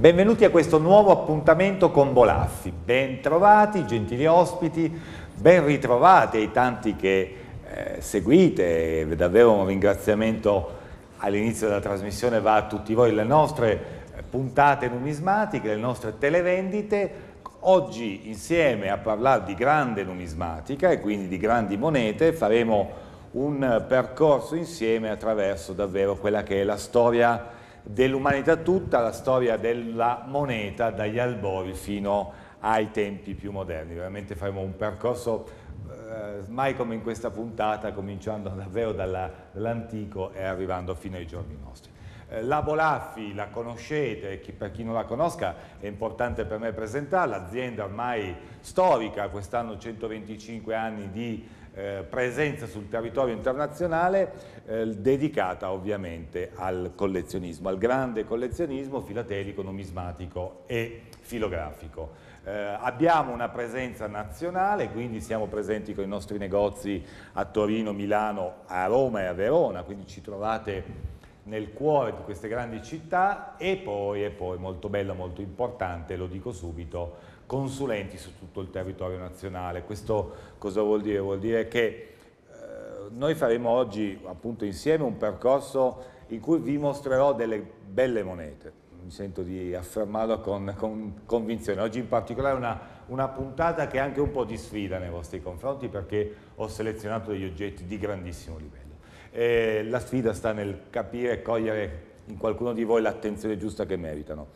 Benvenuti a questo nuovo appuntamento con Bolaffi. Bentrovati, gentili ospiti, ben ritrovati ai tanti che eh, seguite. Davvero un ringraziamento all'inizio della trasmissione va a tutti voi. Le nostre puntate numismatiche, le nostre televendite. Oggi insieme a parlare di grande numismatica e quindi di grandi monete faremo un percorso insieme attraverso davvero quella che è la storia dell'umanità tutta, la storia della moneta dagli albori fino ai tempi più moderni. Veramente faremo un percorso eh, mai come in questa puntata, cominciando davvero dall'antico e arrivando fino ai giorni nostri. Eh, la Bolaffi la conoscete, per chi non la conosca è importante per me presentarla, azienda ormai storica, quest'anno 125 anni di eh, presenza sul territorio internazionale eh, dedicata ovviamente al collezionismo, al grande collezionismo filatelico, numismatico e filografico. Eh, abbiamo una presenza nazionale, quindi siamo presenti con i nostri negozi a Torino, Milano, a Roma e a Verona, quindi ci trovate nel cuore di queste grandi città e poi, e poi molto bello, molto importante, lo dico subito, consulenti su tutto il territorio nazionale. Questo cosa vuol dire? Vuol dire che eh, noi faremo oggi appunto insieme un percorso in cui vi mostrerò delle belle monete, mi sento di affermarlo con, con convinzione. Oggi in particolare una, una puntata che è anche un po' di sfida nei vostri confronti perché ho selezionato degli oggetti di grandissimo livello. E la sfida sta nel capire e cogliere in qualcuno di voi l'attenzione giusta che meritano.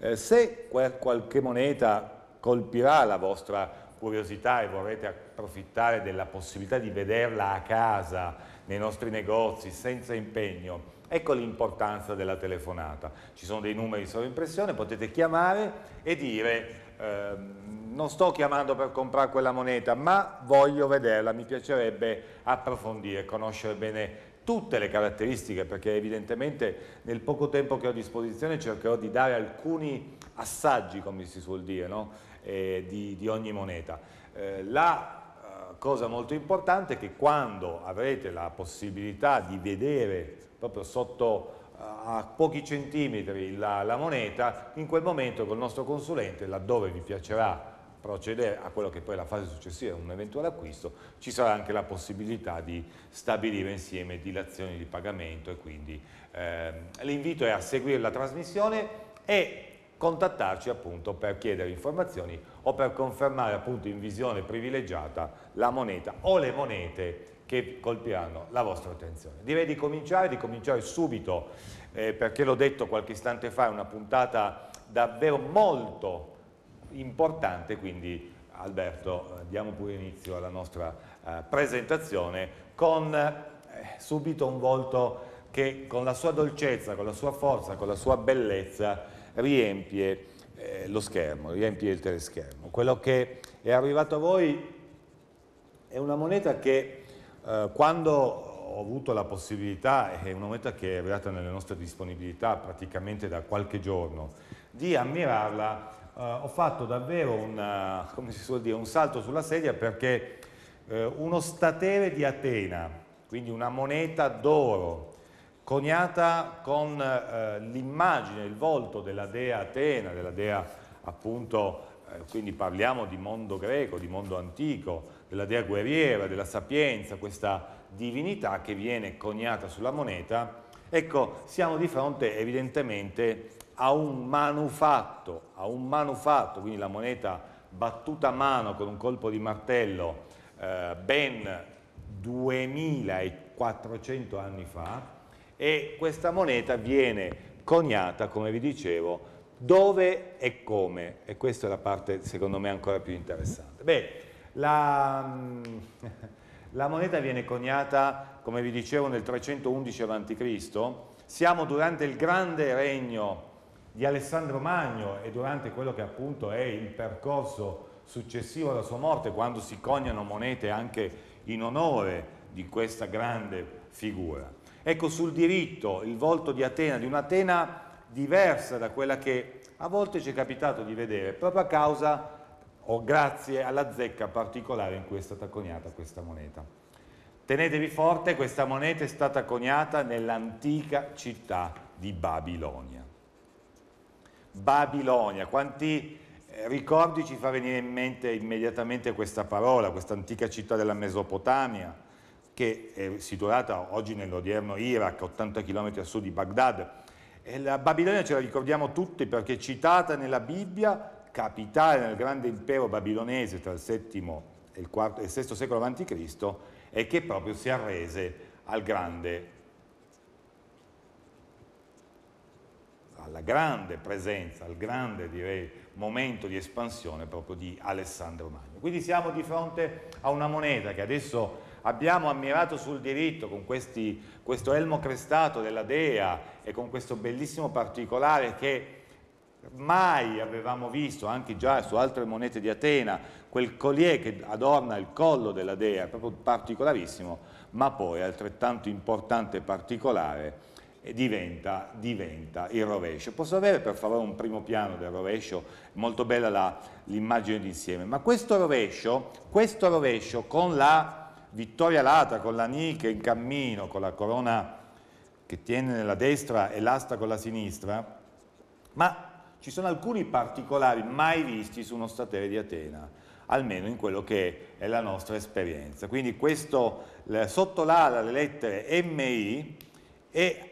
Eh, se qualche moneta colpirà la vostra curiosità e vorrete approfittare della possibilità di vederla a casa, nei nostri negozi, senza impegno, ecco l'importanza della telefonata. Ci sono dei numeri di sovraimpressione, potete chiamare e dire eh, non sto chiamando per comprare quella moneta, ma voglio vederla, mi piacerebbe approfondire, conoscere bene tutte le caratteristiche, perché evidentemente nel poco tempo che ho a disposizione cercherò di dare alcuni assaggi, come si suol dire, no? eh, di, di, ogni moneta. Eh, la eh, cosa molto importante è che quando avrete la possibilità di vedere proprio sotto eh, a pochi centimetri la, la moneta, in quel momento col nostro consulente, laddove vi piacerà procedere a quello che poi è la fase successiva, un eventuale acquisto, ci sarà anche la possibilità di stabilire insieme dilazioni di pagamento e quindi eh, l'invito è a seguire la trasmissione e contattarci appunto per chiedere informazioni o per confermare appunto in visione privilegiata la moneta o le monete che colpiranno la vostra attenzione. Direi di cominciare, di cominciare subito, eh, perché l'ho detto qualche istante fa, è una puntata davvero molto importante, quindi Alberto eh, diamo pure inizio alla nostra eh, presentazione con eh, subito un volto che con la sua dolcezza, con la sua forza, con la sua bellezza riempie eh, lo schermo, riempie il teleschermo. Quello che è arrivato a voi è una moneta che eh, quando ho avuto la possibilità, è una moneta che è arrivata nelle nostre disponibilità praticamente da qualche giorno, di ammirarla, eh, ho fatto davvero una, eh, dire, un salto sulla sedia perché eh, uno statere di Atena, quindi una moneta d'oro coniata con eh, l'immagine, il volto della dea Atena, della dea appunto, eh, quindi parliamo di mondo greco, di mondo antico, della dea guerriera, della sapienza, questa divinità che viene coniata sulla moneta, ecco, siamo di fronte evidentemente a un manufatto, a un manufatto, quindi la moneta battuta a mano con un colpo di martello eh, ben 2400 anni fa, e questa moneta viene coniata, come vi dicevo, dove e come, e questa è la parte secondo me ancora più interessante. Beh, la, mm, la moneta viene coniata, come vi dicevo, nel 311 a.C., siamo durante il grande regno di Alessandro Magno e durante quello che appunto è il percorso successivo alla sua morte, quando si coniano monete anche in onore di questa grande figura. Ecco sul diritto il volto di Atena, di un'Atena diversa da quella che a volte ci è capitato di vedere, proprio a causa o grazie alla zecca particolare in cui è stata coniata questa moneta. Tenetevi forte, questa moneta è stata coniata nell'antica città di Babilonia. Babilonia, quanti eh, ricordi ci fa venire in mente immediatamente questa parola, questa antica città della Mesopotamia? che è situata oggi nell'odierno Iraq, 80 km a sud di Baghdad. E la Babilonia ce la ricordiamo tutti perché è citata nella Bibbia, capitale del grande impero babilonese tra il VII e il, IV, il VI secolo a.C., e che proprio si arrese al grande alla grande presenza, al grande direi, momento di espansione proprio di Alessandro Magno. Quindi siamo di fronte a una moneta che adesso abbiamo ammirato sul diritto con questi, questo elmo crestato della Dea e con questo bellissimo particolare che mai avevamo visto, anche già su altre monete di Atena, quel collier che adorna il collo della Dea, proprio particolarissimo, ma poi altrettanto importante e particolare eh, diventa, diventa il rovescio. Posso avere per favore un primo piano del rovescio? Molto bella l'immagine d'insieme, ma questo rovescio, questo rovescio con la Vittoria alata con la Nica in cammino, con la corona che tiene nella destra e l'asta con la sinistra, ma ci sono alcuni particolari mai visti su uno statere di Atena, almeno in quello che è la nostra esperienza. Quindi questo, sotto l'ala le lettere MI e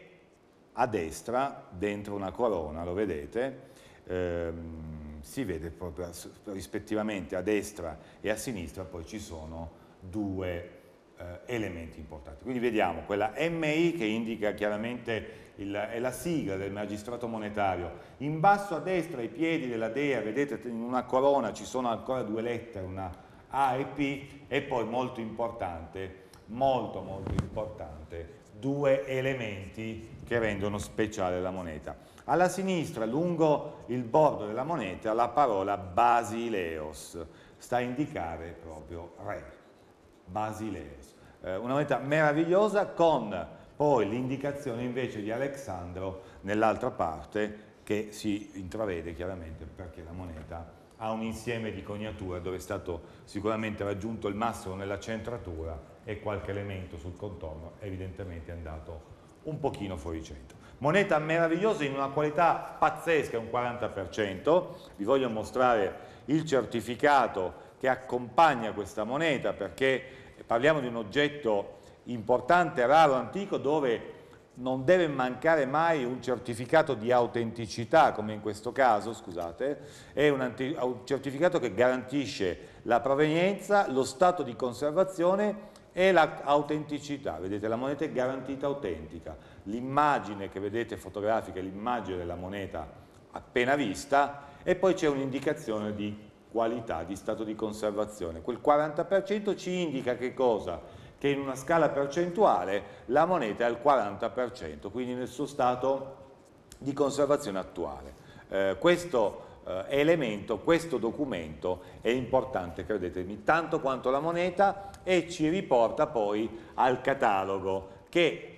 a destra, dentro una corona, lo vedete, ehm, si vede proprio rispettivamente a destra e a sinistra, poi ci sono due eh, elementi importanti. Quindi vediamo quella MI che indica chiaramente il, è la sigla del magistrato monetario. In basso a destra ai piedi della DEA, vedete in una corona ci sono ancora due lettere, una A e P, e poi molto importante, molto molto importante, due elementi che rendono speciale la moneta. Alla sinistra, lungo il bordo della moneta, la parola Basileos sta a indicare proprio re. Basileus. Eh, una moneta meravigliosa con poi l'indicazione invece di Alexandro nell'altra parte che si intravede chiaramente perché la moneta ha un insieme di coniature dove è stato sicuramente raggiunto il massimo nella centratura e qualche elemento sul contorno evidentemente è andato un pochino fuori centro. Moneta meravigliosa in una qualità pazzesca, un 40%. Vi voglio mostrare il certificato che accompagna questa moneta perché parliamo di un oggetto importante, raro, antico, dove non deve mancare mai un certificato di autenticità, come in questo caso, scusate, è un, un certificato che garantisce la provenienza, lo stato di conservazione e l'autenticità. La vedete, la moneta è garantita autentica. L'immagine che vedete fotografica è l'immagine della moneta appena vista e poi c'è un'indicazione di qualità di stato di conservazione. Quel 40% ci indica che cosa? Che in una scala percentuale la moneta è al 40%, quindi nel suo stato di conservazione attuale. Eh, questo eh, elemento, questo documento è importante, credetemi, tanto quanto la moneta e ci riporta poi al catalogo che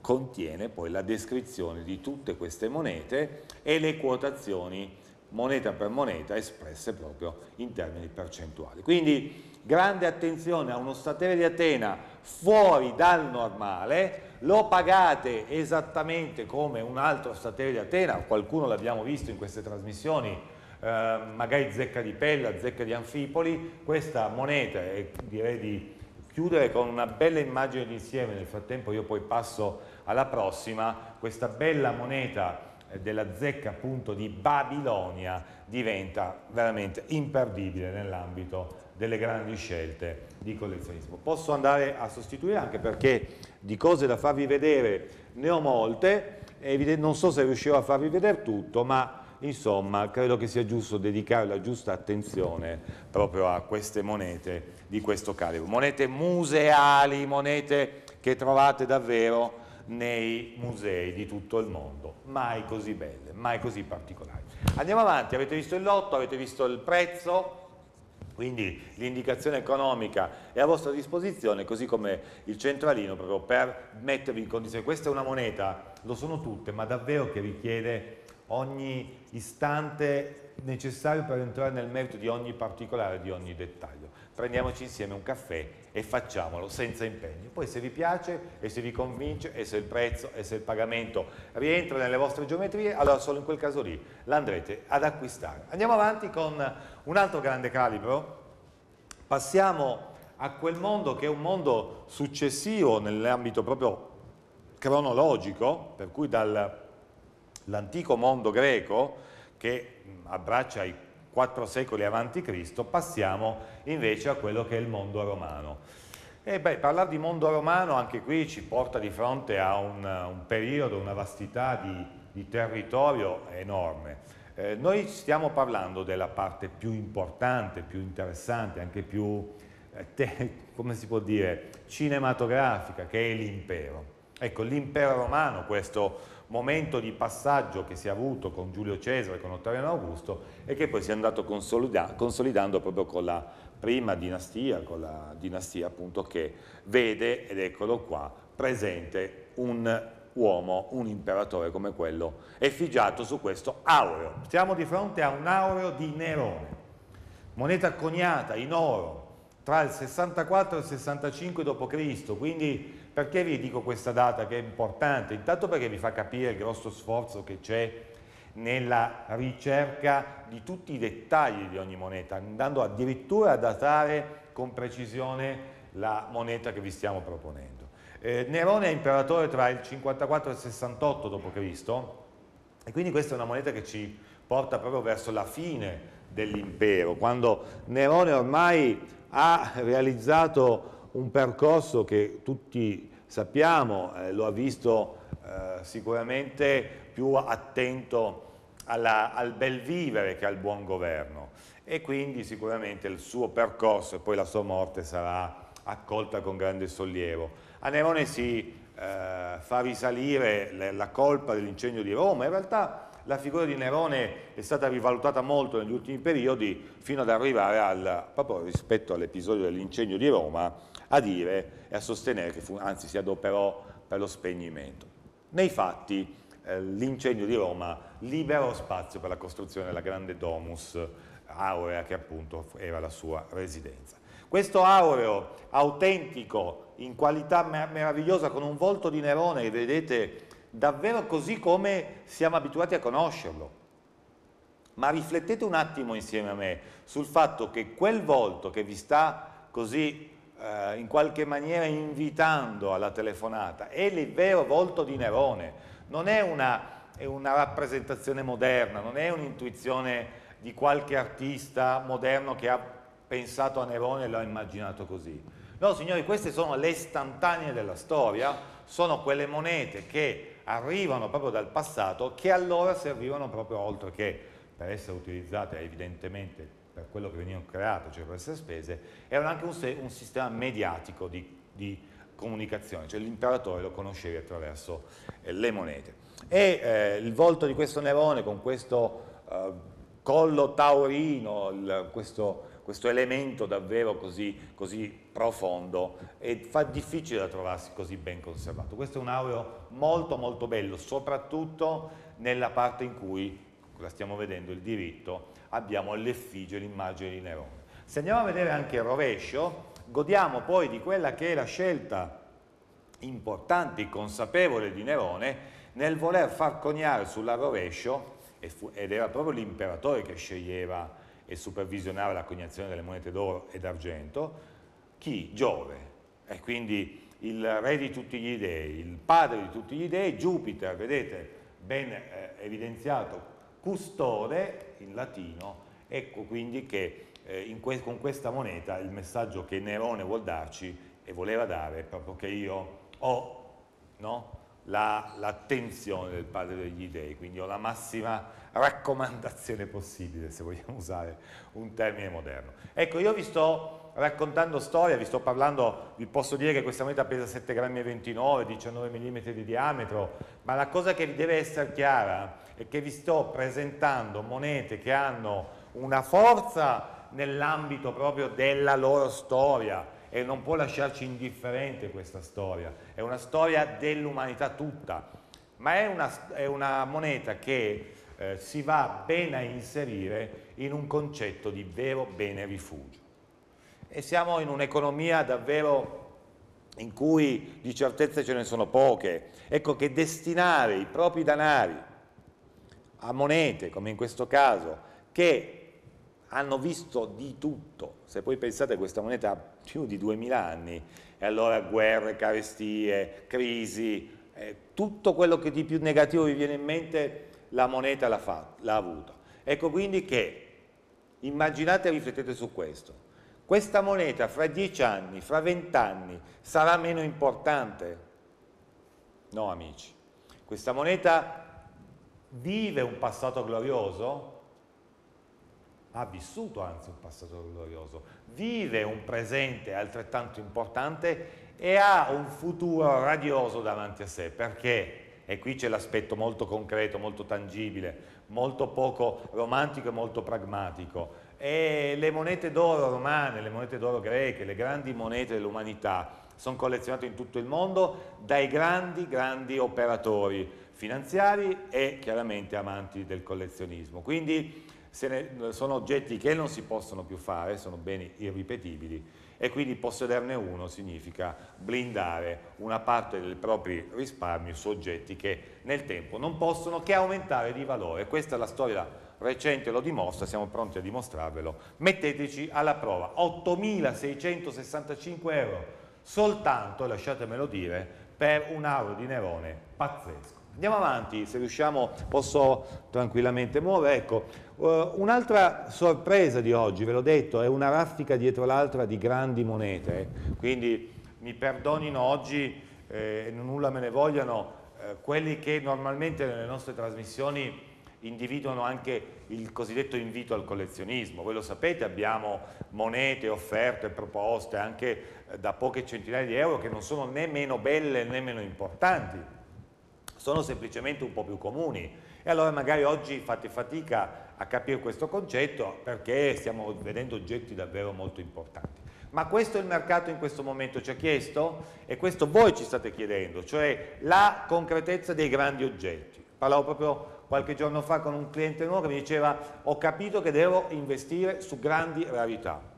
contiene poi la descrizione di tutte queste monete e le quotazioni moneta per moneta espresse proprio in termini percentuali. Quindi grande attenzione a uno statere di Atena fuori dal normale, lo pagate esattamente come un altro statere di Atena, qualcuno l'abbiamo visto in queste trasmissioni, eh, magari zecca di Pella, zecca di Anfipoli, questa moneta è direi di chiudere con una bella immagine d'insieme, nel frattempo io poi passo alla prossima, questa bella moneta eh, della zecca appunto di Babilonia diventa veramente imperdibile nell'ambito delle grandi scelte di collezionismo. Posso andare a sostituire anche perché di cose da farvi vedere ne ho molte, non so se riuscirò a farvi vedere tutto, ma insomma credo che sia giusto dedicare la giusta attenzione proprio a queste monete di questo calibro, monete museali, monete che trovate davvero nei musei di tutto il mondo, mai così belle, mai così particolari. Andiamo avanti, avete visto il lotto, avete visto il prezzo, quindi l'indicazione economica è a vostra disposizione, così come il centralino, proprio per mettervi in condizione. Questa è una moneta, lo sono tutte, ma davvero che richiede ogni istante necessario per entrare nel merito di ogni particolare, di ogni dettaglio. Prendiamoci insieme un caffè e facciamolo senza impegno. Poi se vi piace e se vi convince e se il prezzo e se il pagamento rientra nelle vostre geometrie, allora solo in quel caso lì l'andrete ad acquistare. Andiamo avanti con un altro grande calibro, passiamo a quel mondo che è un mondo successivo nell'ambito proprio cronologico, per cui dall'antico mondo greco che abbraccia i quattro secoli avanti Cristo, passiamo invece a quello che è il mondo romano. E beh, parlare di mondo romano anche qui ci porta di fronte a un, un periodo, una vastità di, di territorio enorme. Eh, noi stiamo parlando della parte più importante, più interessante, anche più, eh, te, come si può dire, cinematografica, che è l'impero. Ecco, l'impero romano, questo momento di passaggio che si è avuto con Giulio Cesare, con Ottaviano Augusto e che poi si è andato consolida consolidando proprio con la prima dinastia, con la dinastia appunto che vede, ed eccolo qua, presente un uomo, un imperatore come quello effigiato su questo aureo. Siamo di fronte a un aureo di Nerone, moneta coniata in oro tra il 64 e il 65 d.C., quindi perché vi dico questa data che è importante? Intanto perché vi fa capire il grosso sforzo che c'è nella ricerca di tutti i dettagli di ogni moneta, andando addirittura a datare con precisione la moneta che vi stiamo proponendo. Eh, Nerone è imperatore tra il 54 e il 68 d.C. e quindi questa è una moneta che ci porta proprio verso la fine dell'impero, quando Nerone ormai ha realizzato un percorso che tutti sappiamo, eh, lo ha visto eh, sicuramente più attento alla, al bel vivere che al buon governo e quindi sicuramente il suo percorso e poi la sua morte sarà accolta con grande sollievo. A Nerone si eh, fa risalire le, la colpa dell'incendio di Roma, in realtà la figura di Nerone è stata rivalutata molto negli ultimi periodi fino ad arrivare al, proprio rispetto all'episodio dell'incendio di Roma, a dire e a sostenere che fu, anzi si adoperò per lo spegnimento. Nei fatti eh, l'incendio di Roma liberò spazio per la costruzione della grande domus aurea che appunto era la sua residenza. Questo aureo autentico in qualità meravigliosa con un volto di Nerone che vedete davvero così come siamo abituati a conoscerlo. Ma riflettete un attimo insieme a me sul fatto che quel volto che vi sta così eh, in qualche maniera invitando alla telefonata, è il vero volto di Nerone, non è una, è una rappresentazione moderna, non è un'intuizione di qualche artista moderno che ha pensato a Nerone e l'ha immaginato così. No, signori, queste sono le istantanee della storia, sono quelle monete che arrivano proprio dal passato, che allora servivano proprio oltre che per essere utilizzate evidentemente per quello che veniva creato, cioè per queste spese, erano anche un, un sistema mediatico di, di comunicazione, cioè l'imperatore lo conoscevi attraverso eh, le monete. E eh, il volto di questo Nerone con questo eh, collo taurino, il, questo, questo, elemento davvero così, così profondo, fa difficile da trovarsi così ben conservato. Questo è un aureo molto molto bello, soprattutto nella parte in cui, la stiamo vedendo, il diritto abbiamo l'effigie, l'immagine di Nerone. Se andiamo a vedere anche il rovescio, godiamo poi di quella che è la scelta importante, e consapevole di Nerone nel voler far coniare sulla rovescio, ed era proprio l'imperatore che sceglieva e supervisionava la coniazione delle monete d'oro e d'argento, chi? Giove, e quindi il re di tutti gli dei, il padre di tutti gli dei, Giupiter, vedete ben eh, evidenziato custode in latino, ecco quindi che eh, que con questa moneta il messaggio che Nerone vuol darci e voleva dare è proprio che io ho no, l'attenzione del padre degli dei, quindi ho la massima raccomandazione possibile, se vogliamo usare un termine moderno. Ecco, io vi sto raccontando storia, vi sto parlando, vi posso dire che questa moneta pesa 7,29 grammi, 19 mm di diametro, ma la cosa che vi deve essere chiara è e che vi sto presentando monete che hanno una forza nell'ambito proprio della loro storia e non può lasciarci indifferente questa storia, è una storia dell'umanità tutta, ma è una, è una moneta che eh, si va bene a inserire in un concetto di vero bene rifugio. E siamo in un'economia davvero in cui di certezze ce ne sono poche, ecco che destinare i propri danari a monete, come in questo caso, che hanno visto di tutto. Se poi pensate a questa moneta ha più di 2000 anni, e allora guerre, carestie, crisi, eh, tutto quello che di più negativo vi viene in mente la moneta l'ha, l'ha avuto. Ecco quindi che immaginate e riflettete su questo. Questa moneta fra dieci anni, fra vent'anni sarà meno importante? No amici, questa moneta vive un passato glorioso, ha vissuto anzi un passato glorioso, vive un presente altrettanto importante e ha un futuro radioso davanti a sé. Perché? E qui c'è l'aspetto molto concreto, molto tangibile, molto poco romantico e molto pragmatico. E le monete d'oro romane, le monete d'oro greche, le grandi monete dell'umanità sono collezionate in tutto il mondo dai grandi, grandi operatori finanziari e chiaramente amanti del collezionismo. Quindi sono oggetti che non si possono più fare, sono beni irripetibili e quindi possederne uno significa blindare una parte del proprio risparmio su oggetti che nel tempo non possono che aumentare di valore. Questa è la storia recente, lo dimostra, siamo pronti a dimostrarvelo. Metteteci alla prova, 8.665 euro soltanto, lasciatemelo dire, per un auro di Nerone pazzesco. Andiamo avanti, se riusciamo posso tranquillamente muovere. Ecco, uh, un'altra sorpresa di oggi, ve l'ho detto, è una raffica dietro l'altra di grandi monete, quindi mi perdonino oggi, eh, nulla me ne vogliano, eh, quelli che normalmente nelle nostre trasmissioni individuano anche il cosiddetto invito al collezionismo. Voi lo sapete, abbiamo monete, offerte, proposte anche eh, da poche centinaia di euro che non sono né meno belle né meno importanti sono semplicemente un po' più comuni. E allora magari oggi fate fatica a capire questo concetto perché stiamo vedendo oggetti davvero molto importanti. Ma questo il mercato in questo momento ci ha chiesto e questo voi ci state chiedendo, cioè la concretezza dei grandi oggetti. Parlavo proprio qualche giorno fa con un cliente nuovo che mi diceva ho capito che devo investire su grandi rarità.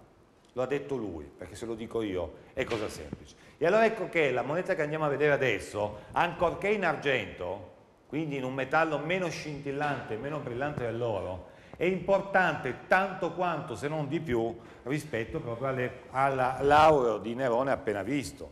Lo ha detto lui, perché se lo dico io è cosa semplice. E allora ecco che la moneta che andiamo a vedere adesso, ancorché in argento, quindi in un metallo meno scintillante, meno brillante dell'oro, è importante tanto quanto, se non di più, rispetto proprio all'aureo di Nerone appena visto,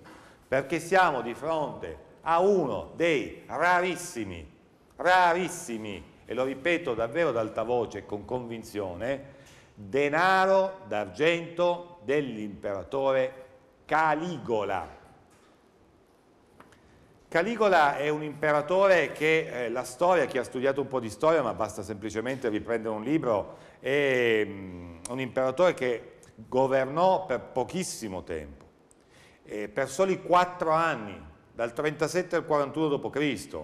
perché siamo di fronte a uno dei rarissimi, rarissimi, e lo ripeto davvero ad alta voce e con convinzione, denaro d'argento dell'imperatore Caligola. Caligola è un imperatore che eh, la storia, chi ha studiato un po' di storia, ma basta semplicemente riprendere un libro, è um, un imperatore che governò per pochissimo tempo, eh, per soli quattro anni, dal 37 al 41 d.C.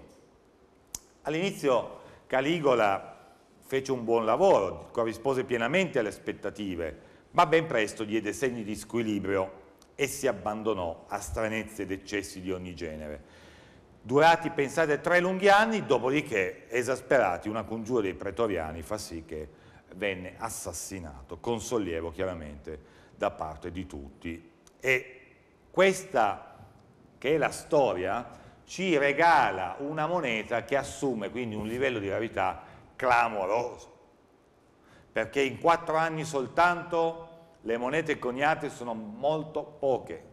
All'inizio Caligola fece un buon lavoro, corrispose pienamente alle aspettative, ma ben presto diede segni di squilibrio e si abbandonò a stranezze ed eccessi di ogni genere. Durati, pensate, tre lunghi anni, dopodiché, esasperati, una congiura dei pretoriani fa sì che venne assassinato, con sollievo chiaramente da parte di tutti. E questa, che è la storia, ci regala una moneta che assume quindi un livello di gravità clamoroso, perché in quattro anni soltanto le monete coniate sono molto poche.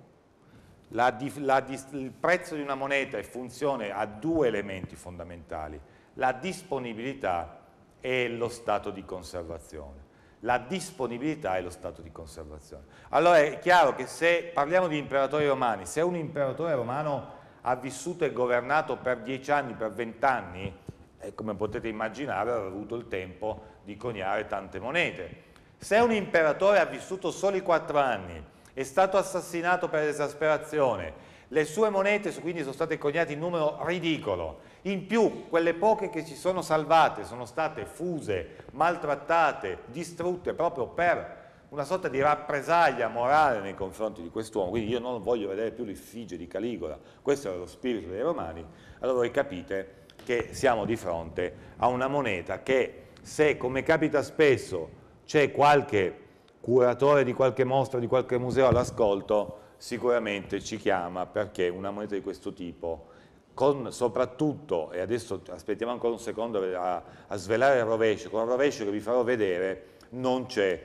La, la, il prezzo di una moneta è funzione a due elementi fondamentali, la disponibilità e lo stato di conservazione. La disponibilità e lo stato di conservazione. Allora è chiaro che se parliamo di imperatori romani, se un imperatore romano ha vissuto e governato per dieci anni, per vent'anni, eh, come potete immaginare, aveva avuto il tempo di coniare tante monete se un imperatore ha vissuto soli quattro anni, è stato assassinato per esasperazione, le sue monete quindi sono state coniate in numero ridicolo, in più quelle poche che ci sono salvate sono state fuse, maltrattate, distrutte proprio per una sorta di rappresaglia morale nei confronti di quest'uomo, quindi io non voglio vedere più l'effigie di Caligola, questo era lo spirito dei romani, allora voi capite che siamo di fronte a una moneta che se, come capita spesso, c'è qualche curatore di qualche mostra, di qualche museo all'ascolto, sicuramente ci chiama perché una moneta di questo tipo, con soprattutto, e adesso aspettiamo ancora un secondo a, a svelare il rovescio, con il rovescio che vi farò vedere, non c'è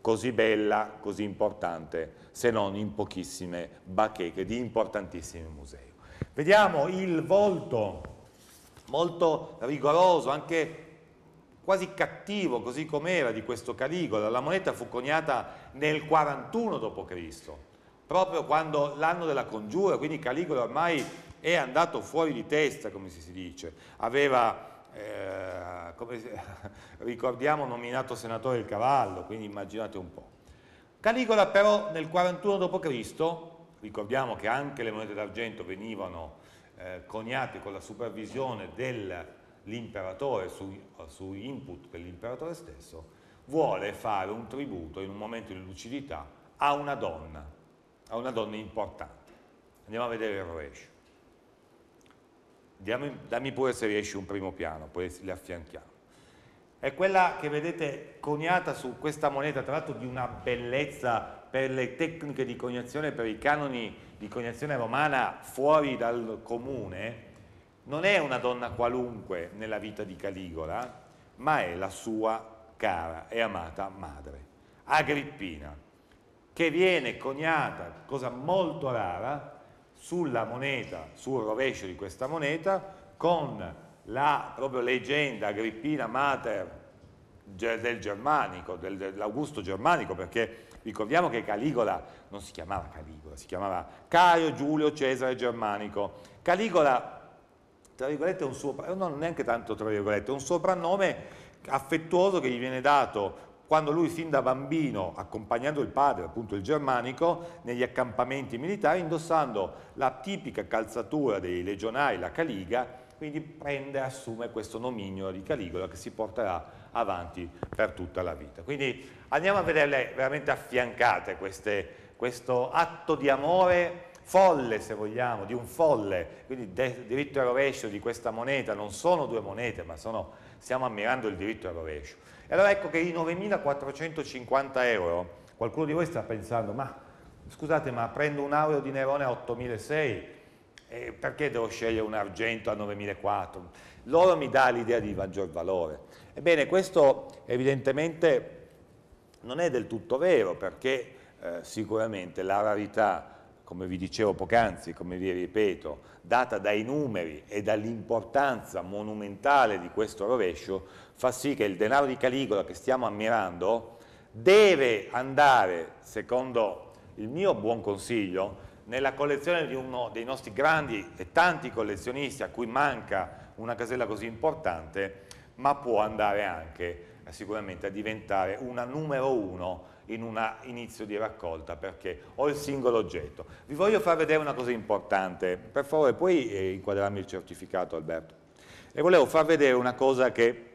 così bella, così importante, se non in pochissime bacheche di importantissimi musei. Vediamo il volto molto rigoroso, anche quasi cattivo così com'era di questo Caligola. La moneta fu coniata nel 41 d.C., proprio quando l'anno della congiura, quindi Caligola ormai è andato fuori di testa, come si dice, aveva eh, come ricordiamo nominato senatore il cavallo, quindi immaginate un po'. Caligola però nel 41 d.C., ricordiamo che anche le monete d'argento venivano eh, coniate con la supervisione del l'imperatore su, eh, su input dell'imperatore stesso, vuole fare un tributo in un momento di lucidità a una donna, a una donna importante. Andiamo a vedere il rovescio. Dammi, dammi pure se riesci un primo piano, poi le affianchiamo. È quella che vedete coniata su questa moneta, tra l'altro di una bellezza per le tecniche di coniazione, per i canoni di coniazione romana fuori dal comune, non è una donna qualunque nella vita di Caligola, ma è la sua cara e amata madre, Agrippina, che viene coniata, cosa molto rara, sulla moneta, sul rovescio di questa moneta, con la proprio leggenda Agrippina Mater del germanico, del, dell'Augusto germanico, perché ricordiamo che Caligola non si chiamava Caligola, si chiamava Caio Giulio Cesare Germanico. Caligola tra virgolette, un suo, eh, non neanche tanto tra virgolette, un soprannome affettuoso che gli viene dato quando lui fin da bambino, accompagnando il padre, appunto il germanico, negli accampamenti militari, indossando la tipica calzatura dei legionari, la caliga, quindi prende e assume questo nomignolo di Caligola che si porterà avanti per tutta la vita. Quindi andiamo a vederle veramente affiancate queste, questo atto di amore folle se vogliamo, di un folle, quindi diritto e rovescio di questa moneta, non sono due monete ma sono, stiamo ammirando il diritto e rovescio. E allora ecco che i 9.450 euro, qualcuno di voi sta pensando ma scusate ma prendo un aureo di Nerone a 8.600 eh, perché devo scegliere un argento a 9.400? L'oro mi dà l'idea di maggior valore. Ebbene questo evidentemente non è del tutto vero perché eh, sicuramente la rarità come vi dicevo poc'anzi, come vi ripeto, data dai numeri e dall'importanza monumentale di questo rovescio, fa sì che il denaro di Caligola che stiamo ammirando deve andare, secondo il mio buon consiglio, nella collezione di uno dei nostri grandi e tanti collezionisti a cui manca una casella così importante, ma può andare anche eh, sicuramente a diventare una numero uno in un inizio di raccolta perché ho il singolo oggetto. Vi voglio far vedere una cosa importante, per favore puoi eh, inquadrarmi il certificato Alberto. E volevo far vedere una cosa che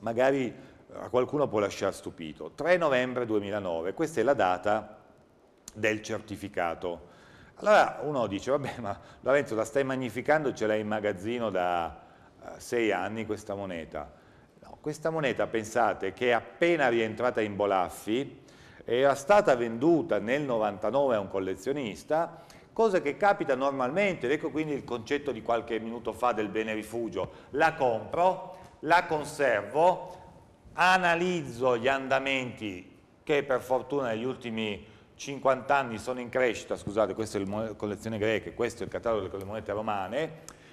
magari eh, a qualcuno può lasciare stupito. 3 novembre 2009, questa è la data del certificato. Allora uno dice, vabbè ma Lorenzo la stai magnificando, ce l'hai in magazzino da 6 eh, anni questa moneta questa moneta, pensate, che è appena rientrata in Bolaffi, era stata venduta nel 99 a un collezionista, cosa che capita normalmente, ed ecco quindi il concetto di qualche minuto fa del bene rifugio. La compro, la conservo, analizzo gli andamenti che per fortuna negli ultimi 50 anni sono in crescita, scusate, questa è la collezione greca, questo è il catalogo delle monete romane,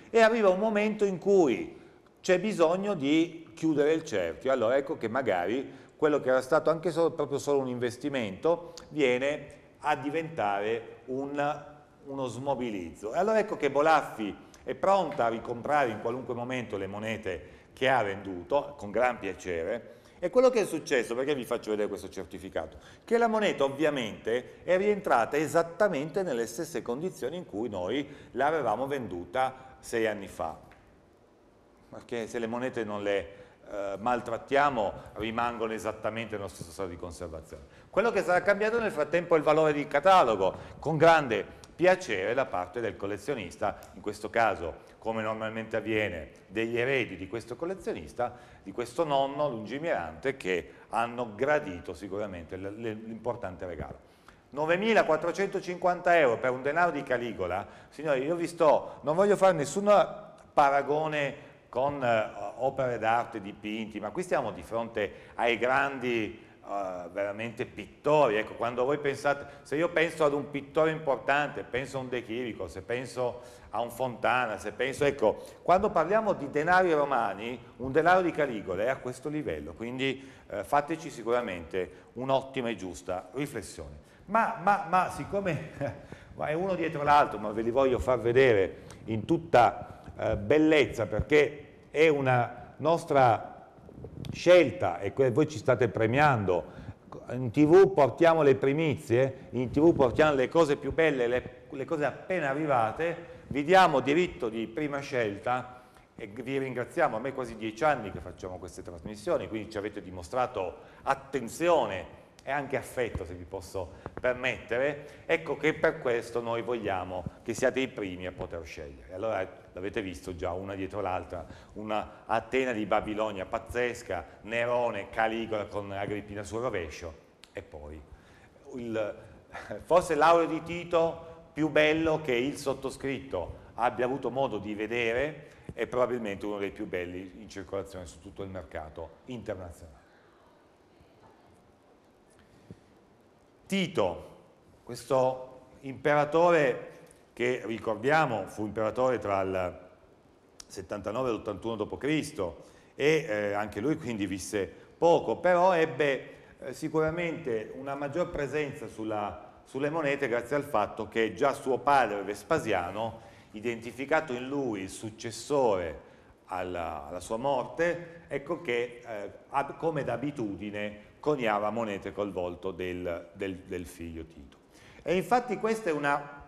e arriva un momento in cui c'è bisogno di chiudere il cerchio. Allora ecco che magari quello che era stato anche solo, proprio solo un investimento viene a diventare un, uno smobilizzo. E allora ecco che Bolaffi è pronta a ricomprare in qualunque momento le monete che ha venduto, con gran piacere, e quello che è successo, perché vi faccio vedere questo certificato, che la moneta ovviamente è rientrata esattamente nelle stesse condizioni in cui noi l'avevamo venduta sei anni fa perché se le monete non le eh, maltrattiamo rimangono esattamente nello stesso stato di conservazione. Quello che sarà cambiato nel frattempo è il valore di catalogo, con grande piacere da parte del collezionista, in questo caso come normalmente avviene, degli eredi di questo collezionista, di questo nonno lungimirante che hanno gradito sicuramente l'importante regalo. 9.450 euro per un denaro di Caligola, signori io vi sto, non voglio fare nessun paragone con eh, opere d'arte dipinti, ma qui stiamo di fronte ai grandi Uh, veramente pittori, ecco, quando voi pensate, se io penso ad un pittore importante, penso a un De Chirico, se penso a un Fontana, se penso, ecco, quando parliamo di denari romani, un denaro di Caligola è a questo livello, quindi uh, fateci sicuramente un'ottima e giusta riflessione. Ma, ma, ma siccome è uno dietro l'altro, ma ve li voglio far vedere in tutta eh, bellezza perché è una nostra scelta e voi ci state premiando. In tv portiamo le primizie, in tv portiamo le cose più belle, le, le cose appena arrivate, vi diamo diritto di prima scelta e vi ringraziamo, a me è quasi dieci anni che facciamo queste trasmissioni, quindi ci avete dimostrato attenzione e anche affetto se vi posso permettere, ecco che per questo noi vogliamo che siate i primi a poter scegliere. Allora l'avete visto già una dietro l'altra, una Atena di Babilonia pazzesca, Nerone, Caligola con Agrippina sul rovescio e poi il, forse l'aureo di Tito più bello che il sottoscritto abbia avuto modo di vedere è probabilmente uno dei più belli in circolazione su tutto il mercato internazionale. Tito, questo imperatore che ricordiamo fu imperatore tra il 79 e l'81 d.C. e eh, anche lui quindi visse poco, però ebbe eh, sicuramente una maggior presenza sulla, sulle monete grazie al fatto che già suo padre Vespasiano, identificato in lui il successore alla, alla sua morte, ecco che eh, come d'abitudine coniava monete col volto del, del, del figlio Tito. E infatti questa è una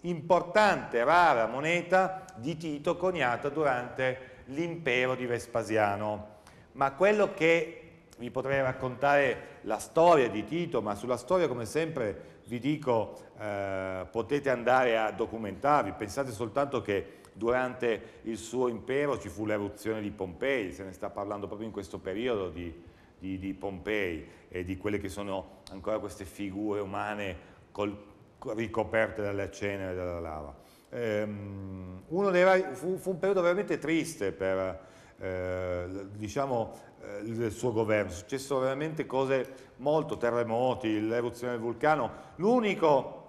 importante, rara moneta di Tito coniata durante l'impero di Vespasiano. Ma quello che vi potrei raccontare la storia di Tito, ma sulla storia come sempre vi dico eh, potete andare a documentarvi, pensate soltanto che durante il suo impero ci fu l'eruzione di Pompei, se ne sta parlando proprio in questo periodo di, di, di Pompei e di quelle che sono ancora queste figure umane col, ricoperte dalla cenere e dalla lava. Ehm, dei, fu, fu, un periodo veramente triste per eh, diciamo, eh, il suo governo, successero veramente cose molto, terremoti, l'eruzione del vulcano, l'unico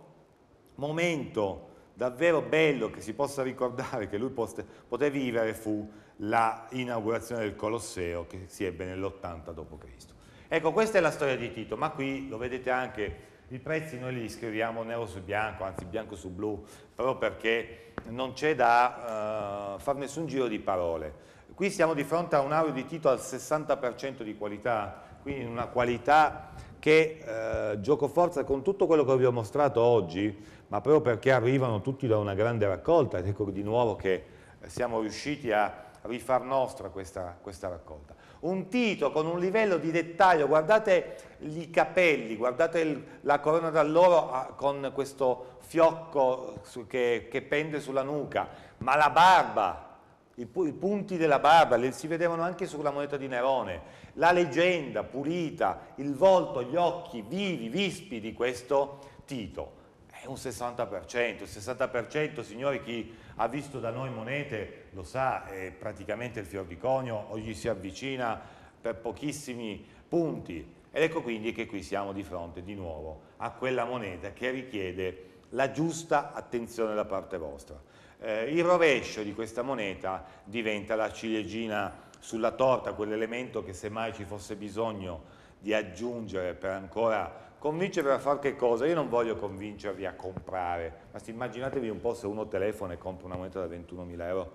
momento davvero bello che si possa ricordare che lui poté vivere fu l'inaugurazione del Colosseo che si ebbe nell'80 d.C. Ecco, questa è la storia di Tito, ma qui lo vedete anche, i prezzi noi li scriviamo nero su bianco, anzi bianco su blu, proprio perché non c'è da uh, eh, fare nessun giro di parole. Qui siamo di fronte a un audio di Tito al 60% di qualità, quindi una qualità che eh, gioco forza con tutto quello che vi ho mostrato oggi ma proprio perché arrivano tutti da una grande raccolta ed ecco di nuovo che siamo riusciti a rifar nostra questa, questa raccolta. Un Tito con un livello di dettaglio, guardate i capelli, guardate il, la corona d'alloro ah, con questo fiocco su, che, che, pende sulla nuca, ma la barba, i, i punti della barba, li, si vedevano anche sulla moneta di Nerone, la leggenda pulita, il volto, gli occhi vivi, vispi di questo Tito. È un 60%, il 60% signori chi ha visto da noi monete lo sa, è praticamente il fior di conio o gli si avvicina per pochissimi punti. Ed ecco quindi che qui siamo di fronte di nuovo a quella moneta che richiede la giusta attenzione da parte vostra. Eh, il rovescio di questa moneta diventa la ciliegina sulla torta, quell'elemento che semmai ci fosse bisogno di aggiungere per ancora convincervi a fare che cosa? Io non voglio convincervi a comprare, ma immaginatevi un po' se uno telefona e compra una moneta da 21.000 euro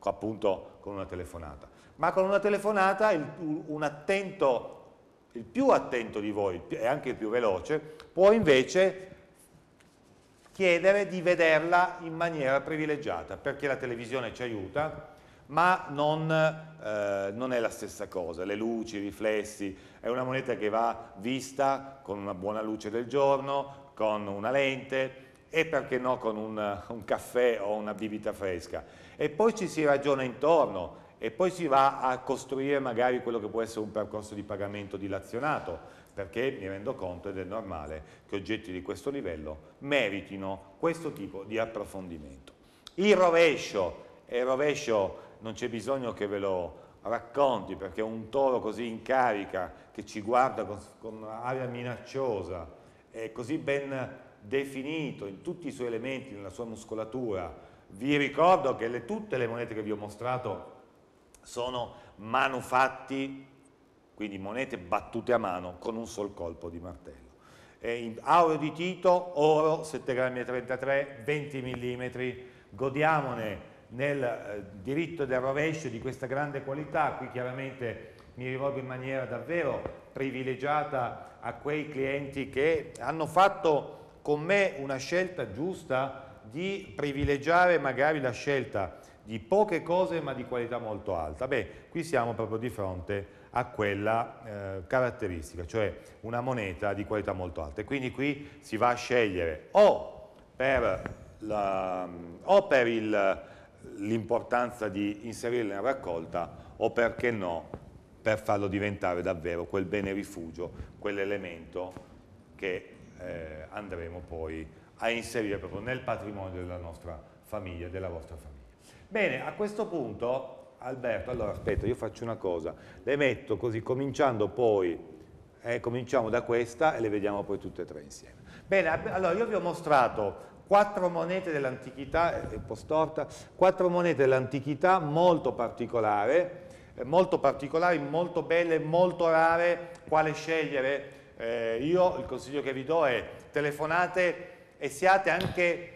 appunto con una telefonata. Ma con una telefonata il, un attento, il più attento di voi e anche il più veloce può invece chiedere di vederla in maniera privilegiata perché la televisione ci aiuta, ma non, eh, non, è la stessa cosa, le luci, i riflessi, è una moneta che va vista con una buona luce del giorno, con una lente e perché no con un, un caffè o una bibita fresca. E poi ci si ragiona intorno e poi si va a costruire magari quello che può essere un percorso di pagamento dilazionato, perché mi rendo conto ed è normale che oggetti di questo livello meritino questo tipo di approfondimento. Il rovescio, il rovescio non c'è bisogno che ve lo racconti perché un toro così in carica che ci guarda con, con aria minacciosa è così ben definito in tutti i suoi elementi, nella sua muscolatura. Vi ricordo che le, tutte le monete che vi ho mostrato sono manufatti, quindi monete battute a mano con un sol colpo di martello. In, aureo di Tito, oro 7 grammi 33, 20 mm, godiamone nel eh, diritto del rovescio di questa grande qualità, qui chiaramente mi rivolgo in maniera davvero privilegiata a quei clienti che hanno fatto con me una scelta giusta di privilegiare magari la scelta di poche cose ma di qualità molto alta. Beh, qui siamo proprio di fronte a quella eh, caratteristica, cioè una moneta di qualità molto alta. E quindi qui si va a scegliere o per, la, o per il l'importanza di inserirle in raccolta o perché no, per farlo diventare davvero quel bene rifugio, quell'elemento che eh, andremo poi a inserire proprio nel patrimonio della nostra famiglia, della vostra famiglia. Bene, a questo punto Alberto, allora aspetta, io faccio una cosa, le metto così cominciando poi, eh, cominciamo da questa e le vediamo poi tutte e tre insieme. Bene, allora io vi ho mostrato quattro monete dell'antichità, è un eh, po' storta, quattro monete dell'antichità molto particolare, eh, molto particolari, molto belle, molto rare, quale scegliere? Eh, io il consiglio che vi do è telefonate e siate anche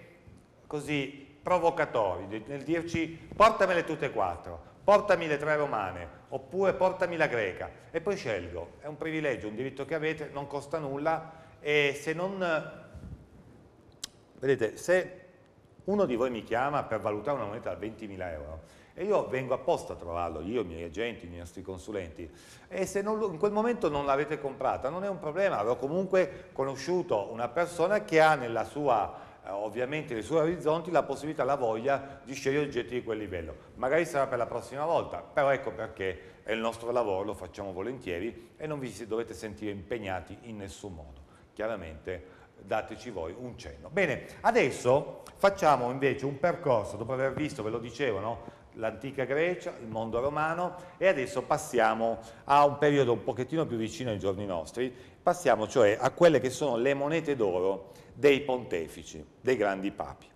così provocatori nel dirci portamele tutte e quattro, portami le tre romane oppure portami la greca e poi scelgo, è un privilegio, un diritto che avete, non costa nulla e se non Vedete, se uno di voi mi chiama per valutare una moneta da 20.000 euro e io vengo apposta a trovarlo, io, i miei agenti, i nostri consulenti, e se non, in quel momento non l'avete comprata non è un problema, avrò comunque conosciuto una persona che ha nella sua eh, ovviamente nei suoi orizzonti la possibilità, la voglia di scegliere oggetti di quel livello. Magari sarà per la prossima volta, però ecco perché è il nostro lavoro, lo facciamo volentieri e non vi dovete sentire impegnati in nessun modo. Chiaramente dateci voi un cenno. Bene, adesso facciamo invece un percorso, dopo aver visto, ve lo dicevo, l'antica Grecia, il mondo romano e adesso passiamo a un periodo un pochettino più vicino ai giorni nostri, passiamo cioè a quelle che sono le monete d'oro dei pontefici, dei grandi papi.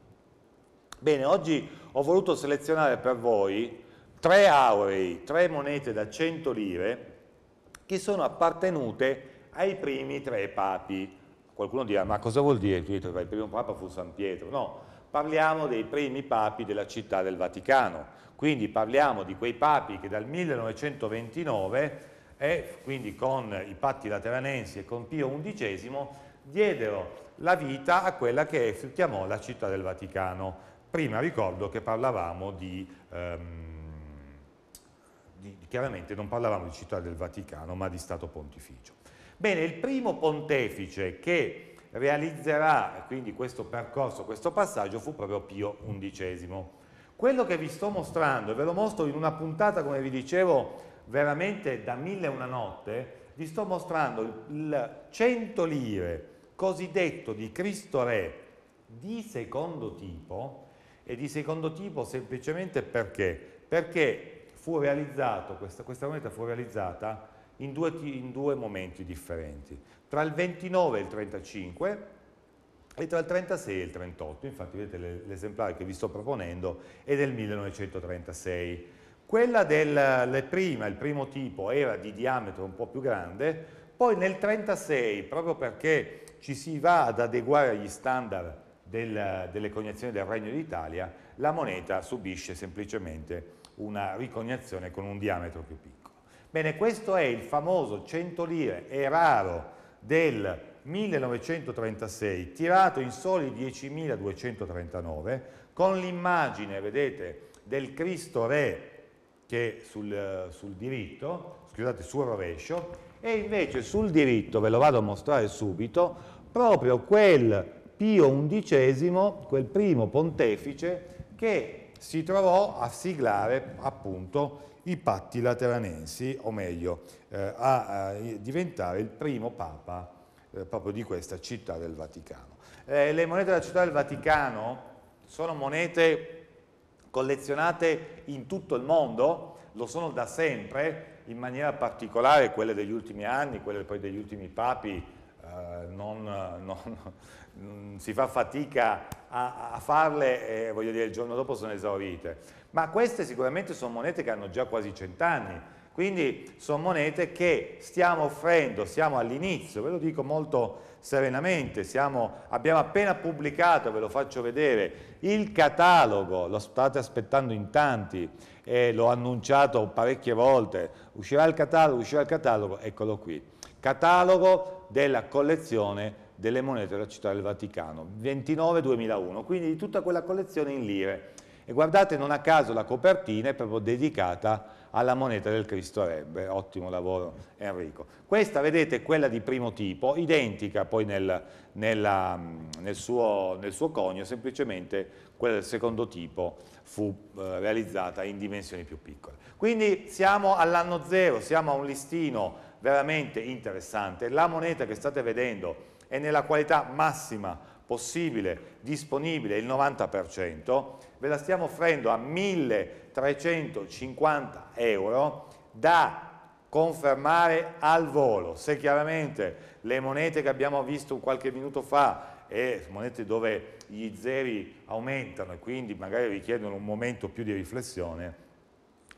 Bene, oggi ho voluto selezionare per voi tre aurei, tre monete da 100 lire che sono appartenute ai primi tre papi, Qualcuno dirà, ma cosa vuol dire? Tu il primo papa fu San Pietro. No, parliamo dei primi papi della città del Vaticano. Quindi parliamo di quei papi che dal 1929, e quindi con i patti lateranensi e con Pio XI, diedero la vita a quella che si chiamò la città del Vaticano. Prima ricordo che parlavamo di, ehm, di chiaramente non parlavamo di città del Vaticano, ma di Stato Pontificio. Bene, il primo pontefice che realizzerà quindi questo percorso, questo passaggio fu proprio Pio XI. Quello che vi sto mostrando, e ve lo mostro in una puntata, come vi dicevo, veramente da mille e una notte, vi sto mostrando il 100 lire cosiddetto di Cristo Re di secondo tipo, e di secondo tipo semplicemente perché? Perché fu questa, questa moneta fu realizzata in due, in due momenti differenti, tra il 29 e il 35 e tra il 36 e il 38, infatti vedete l'esemplare che vi sto proponendo è del 1936. Quella del prima, il primo tipo, era di diametro un po' più grande, poi nel 36, proprio perché ci si va ad adeguare agli standard del, delle cognazioni del Regno d'Italia, la moneta subisce semplicemente una ricognazione con un diametro più piccolo. Bene, questo è il famoso 100 lire, e raro, del 1936, tirato in soli 10.239, con l'immagine, vedete, del Cristo Re che sul, sul diritto, scusate, sul rovescio, e invece sul diritto, ve lo vado a mostrare subito, proprio quel Pio XI, quel primo pontefice, che si trovò a siglare appunto i patti lateranensi, o meglio, eh, a, a, diventare il primo papa eh, proprio di questa città del Vaticano. Eh, le monete della città del Vaticano sono monete collezionate in tutto il mondo, lo sono da sempre, in maniera particolare quelle degli ultimi anni, quelle poi degli ultimi papi, eh, eh, non, non, si fa fatica a, a farle e voglio dire il giorno dopo sono esaurite. Ma queste sicuramente sono monete che hanno già quasi cent'anni, quindi sono monete che stiamo offrendo, siamo all'inizio, ve lo dico molto serenamente, siamo, abbiamo appena pubblicato, ve lo faccio vedere, il catalogo, lo state aspettando in tanti, eh, l'ho annunciato parecchie volte, uscirà il catalogo, uscirà il catalogo, eccolo qui catalogo della collezione delle monete della città del Vaticano, 29-2001, quindi di tutta quella collezione in lire. E guardate, non a caso la copertina è proprio dedicata alla moneta del Cristo Rebbe, ottimo lavoro Enrico. Questa, vedete, è quella di primo tipo, identica poi nel, nella, nel, suo, nel suo, conio, semplicemente quella del secondo tipo fu eh, realizzata in dimensioni più piccole. Quindi siamo all'anno zero, siamo a un listino veramente interessante. La moneta che state vedendo è nella qualità massima possibile, disponibile, il 90%, ve la stiamo offrendo a 1350 euro da confermare al volo. Se chiaramente le monete che abbiamo visto qualche minuto fa e monete dove gli zeri aumentano e quindi magari richiedono un momento più di riflessione,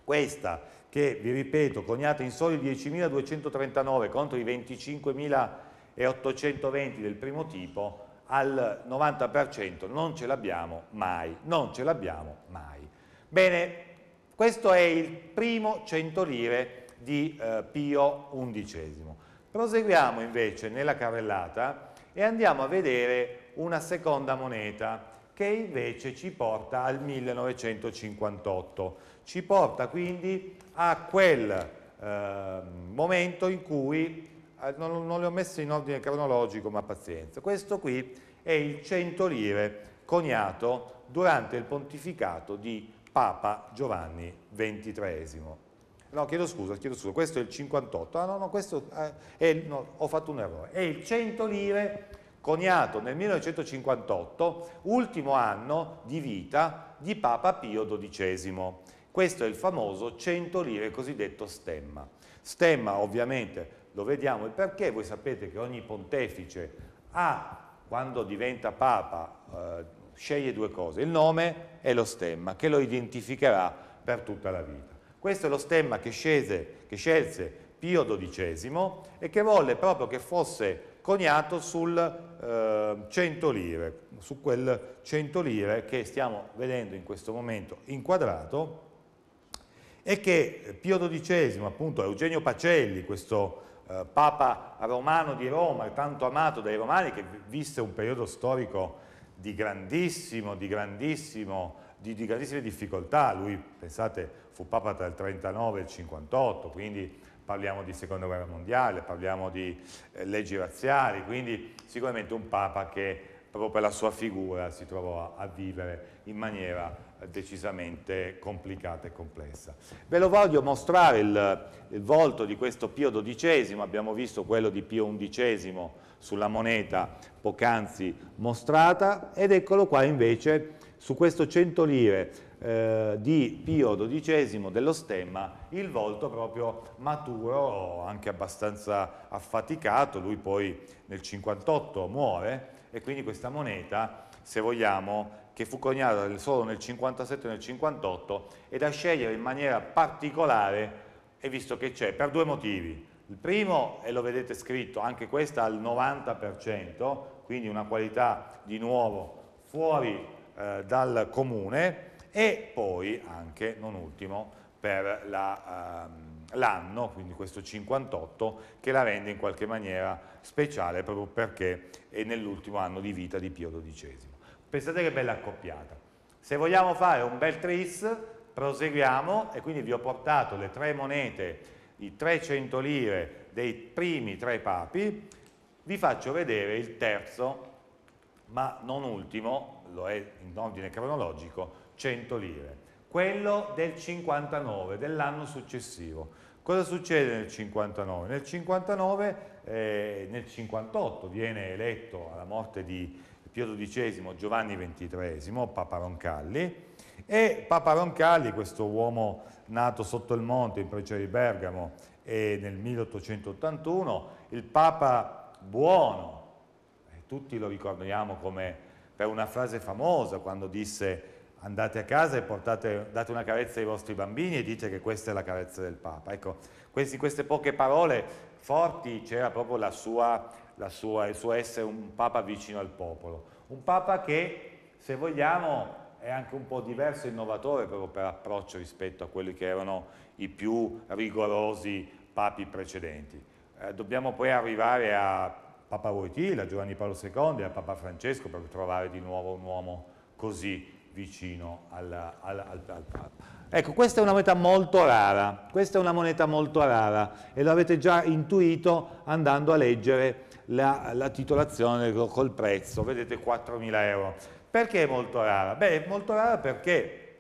questa che, vi ripeto, coniata in soli 10.239 contro i 25.820 del primo tipo, al 90% non ce l'abbiamo mai, non ce l'abbiamo mai. Bene, questo è il primo 100 lire di eh, Pio XI. Proseguiamo invece nella carrellata e andiamo a vedere una seconda moneta che invece ci porta al 1958. Ci porta quindi a quel eh, momento in cui, eh, non, non le ho messe in ordine cronologico ma pazienza, questo qui è il 100 lire coniato durante il pontificato di Papa Giovanni XXIII. No, chiedo scusa, chiedo scusa, questo è il 58, ah no, no, questo eh, è, no, ho fatto un errore, è il 100 lire coniato nel 1958, ultimo anno di vita di Papa Pio XII questo è il famoso 100 lire cosiddetto stemma. Stemma ovviamente lo vediamo il perché, voi sapete che ogni pontefice ha, quando diventa papa, eh, sceglie due cose, il nome e lo stemma che lo identificherà per tutta la vita. Questo è lo stemma che, scese, che scelse Pio XII e che volle proprio che fosse coniato sul eh, 100 lire, su quel 100 lire che stiamo vedendo in questo momento inquadrato è che Pio XII, appunto Eugenio Pacelli, questo eh, Papa romano di Roma, tanto amato dai romani, che visse un periodo storico di grandissimo, di grandissimo di, di, grandissime difficoltà, lui pensate fu papa tra il 39 e il 58, quindi parliamo di seconda guerra mondiale, parliamo di eh, leggi razziali, quindi sicuramente un papa che proprio per la sua figura si trovò a, a vivere in maniera decisamente complicata e complessa. Ve lo voglio mostrare il, il, volto di questo Pio XII, abbiamo visto quello di Pio XI sulla moneta poc'anzi mostrata ed eccolo qua invece su questo 100 lire eh, di Pio XII dello stemma il volto proprio maturo, anche abbastanza affaticato, lui poi nel 58 muore, e quindi questa moneta, se vogliamo, che fu coniata solo nel 57 e nel 58, è da scegliere in maniera particolare, e visto che c'è, per due motivi. Il primo, e lo vedete scritto, anche questa al 90%, quindi una qualità di nuovo fuori eh, dal comune, e poi anche, non ultimo, per la... Ehm, l'anno, quindi questo 58, che la rende in qualche maniera speciale proprio perché è nell'ultimo anno di vita di Pio XII. Pensate che bella accoppiata. Se vogliamo fare un bel tris, proseguiamo e quindi vi ho portato le tre monete, i 300 lire dei primi tre papi, vi faccio vedere il terzo, ma non ultimo, lo è in ordine cronologico, 100 lire quello del 59, dell'anno successivo. Cosa succede nel 59? Nel 59, eh, nel 58 viene eletto alla morte di Pio XII Giovanni XXIII, Papa Roncalli, e Papa Roncalli, questo uomo nato sotto il monte in provincia di Bergamo e nel 1881, il Papa buono, eh, tutti lo ricordiamo come per una frase famosa quando disse andate a casa e portate, date una carezza ai vostri bambini e dite che questa è la carezza del Papa. Ecco, in queste poche parole forti c'era proprio la sua, la sua, il suo essere un Papa vicino al popolo, un Papa che, se vogliamo, è anche un po' diverso e innovatore proprio per approccio rispetto a quelli che erano i più rigorosi papi precedenti. Eh, dobbiamo poi arrivare a Papa Wojtyla, Giovanni Paolo II, a Papa Francesco per trovare di nuovo un uomo così vicino alla, alla, al, al, al Ecco, questa è una moneta molto rara, questa è una moneta molto rara e lo avete già intuito andando a leggere la, la titolazione col prezzo, vedete 4.000 euro. Perché è molto rara? Beh, è molto rara perché,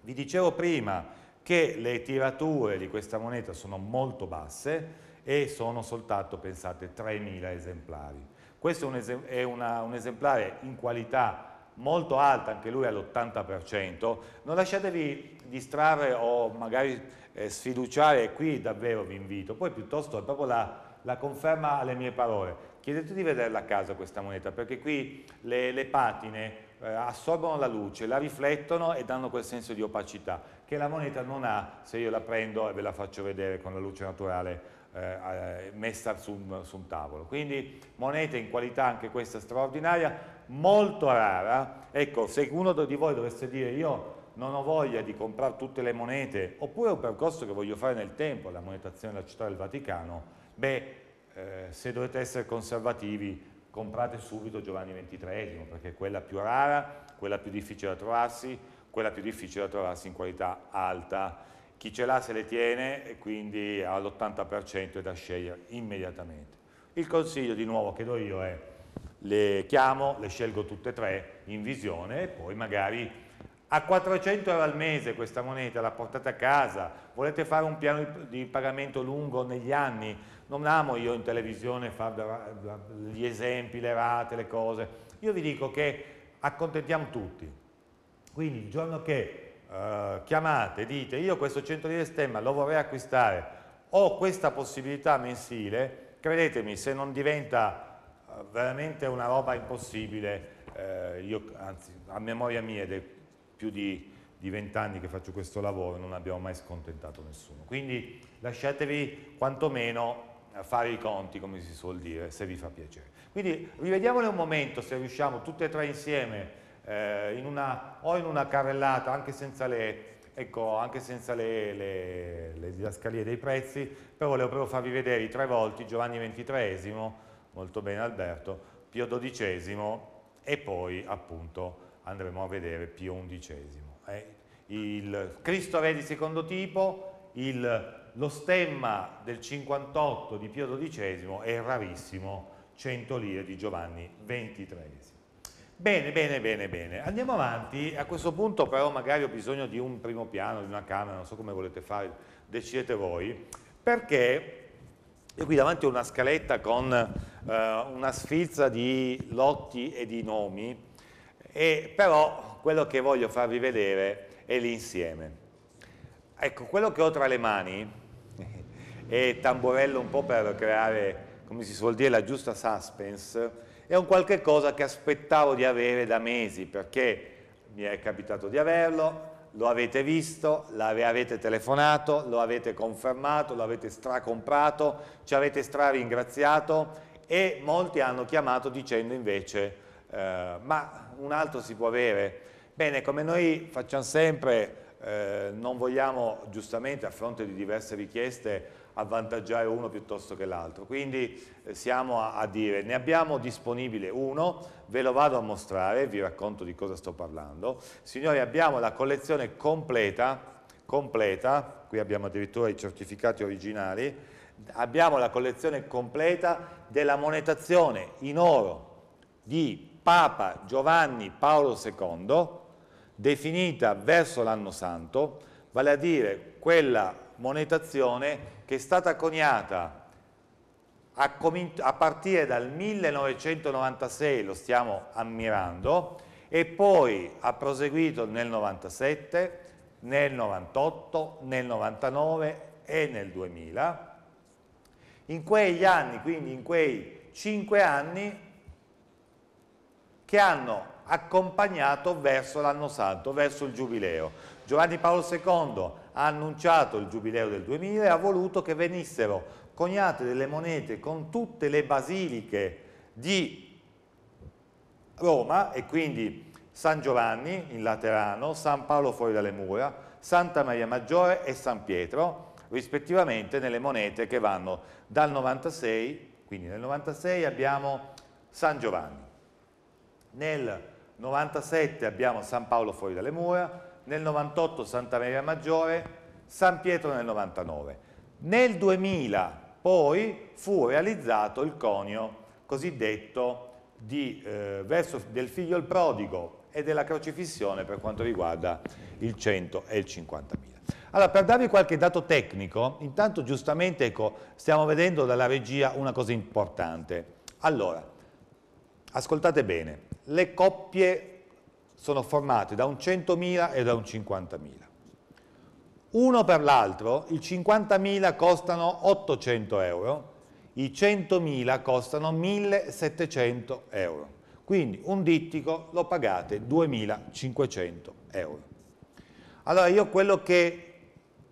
vi dicevo prima, che le tirature di questa moneta sono molto basse e sono soltanto, pensate, 3.000 esemplari. Questo è un, es è una, un esemplare in qualità molto alta, anche lui all'80%, non lasciatevi distrarre o magari eh, sfiduciare, qui davvero vi invito, poi piuttosto è proprio la, la conferma alle mie parole. Chiedete di vederla a casa questa moneta, perché qui le, le patine eh, assorbono la luce, la riflettono e danno quel senso di opacità che la moneta non ha se io la prendo e ve la faccio vedere con la luce naturale eh, eh messa su un, su un tavolo. Quindi monete in qualità anche questa straordinaria, molto rara, ecco, se uno di voi dovesse dire io non ho voglia di comprare tutte le monete, oppure è un percorso che voglio fare nel tempo, la monetazione della città del Vaticano, beh, eh, se dovete essere conservativi, comprate subito Giovanni XXIII, perché è quella più rara, quella più difficile da trovarsi, quella più difficile da trovarsi in qualità alta. Chi ce l'ha se le tiene e quindi all'80% è da scegliere immediatamente. Il consiglio di nuovo che do io è le chiamo, le scelgo tutte e tre in visione e poi magari a 400 euro al mese questa moneta la portate a casa, volete fare un piano di pagamento lungo negli anni, non amo io in televisione fare gli esempi, le rate, le cose, io vi dico che accontentiamo tutti, quindi il giorno che eh, chiamate dite io questo 100 lire stemma lo vorrei acquistare, ho questa possibilità mensile, credetemi se non diventa veramente una roba impossibile, eh, io, anzi a memoria mia ed è più di vent'anni che faccio questo lavoro non abbiamo mai scontentato nessuno. Quindi lasciatevi quantomeno fare i conti, come si suol dire, se vi fa piacere. Quindi rivediamone un momento, se riusciamo, tutte e tre insieme, eh, in una, o in una carrellata, anche senza le, ecco, anche senza le, le, le didascalie dei prezzi, però volevo proprio farvi vedere i tre volti, Giovanni XXIII, molto bene Alberto, Pio XII e poi appunto andremo a vedere Pio XI. Eh, il Cristo Re di secondo tipo, il, lo stemma del 58 di Pio XII e il rarissimo 100 lire di Giovanni XXIII. Bene, bene, bene, bene. Andiamo avanti. A questo punto però magari ho bisogno di un primo piano, di una camera, non so come volete fare, decidete voi, perché io qui davanti ho una scaletta con eh, una sfilza di lotti e di nomi, e però quello che voglio farvi vedere è l'insieme. Ecco, quello che ho tra le mani e tamborello un po' per creare, come si suol dire, la giusta suspense, è un qualche cosa che aspettavo di avere da mesi, perché mi è capitato di averlo, lo avete visto, avete telefonato, lo avete confermato, lo avete stracomprato, ci avete straringraziato e molti hanno chiamato dicendo invece eh, ma un altro si può avere. Bene, come noi facciamo sempre, eh, non vogliamo giustamente a fronte di diverse richieste avvantaggiare uno piuttosto che l'altro. Quindi eh, siamo a, a, dire, ne abbiamo disponibile uno, ve lo vado a mostrare, vi racconto di cosa sto parlando. Signori, abbiamo la collezione completa, completa, qui abbiamo addirittura i certificati originali, abbiamo la collezione completa della monetazione in oro di Papa Giovanni Paolo II, definita verso l'anno santo, vale a dire quella monetazione che è stata coniata a, a partire dal 1996, lo stiamo ammirando, e poi ha proseguito nel 97, nel 98, nel 99 e nel 2000. In quegli anni, quindi in quei cinque anni che hanno accompagnato verso l'anno santo, verso il giubileo. Giovanni Paolo II ha annunciato il giubileo del 2000 e ha voluto che venissero coniate delle monete con tutte le basiliche di Roma e quindi San Giovanni in Laterano, San Paolo fuori dalle mura, Santa Maria Maggiore e San Pietro, rispettivamente nelle monete che vanno dal 96, quindi nel 96 abbiamo San Giovanni, nel 97 abbiamo San Paolo fuori dalle mura, nel 98 Santa Maria Maggiore, San Pietro nel 99. Nel 2000 poi fu realizzato il conio cosiddetto di, eh, verso del figlio il prodigo e della crocifissione per quanto riguarda il 100 e il 50.000. Allora, per darvi qualche dato tecnico, intanto giustamente ecco, stiamo vedendo dalla regia una cosa importante. Allora, ascoltate bene, le coppie sono formate da un 100.000 e da un 50.000. Uno per l'altro, i 50.000 costano 800 euro, i 100.000 costano 1.700 euro. Quindi un dittico lo pagate 2.500 euro. Allora io quello che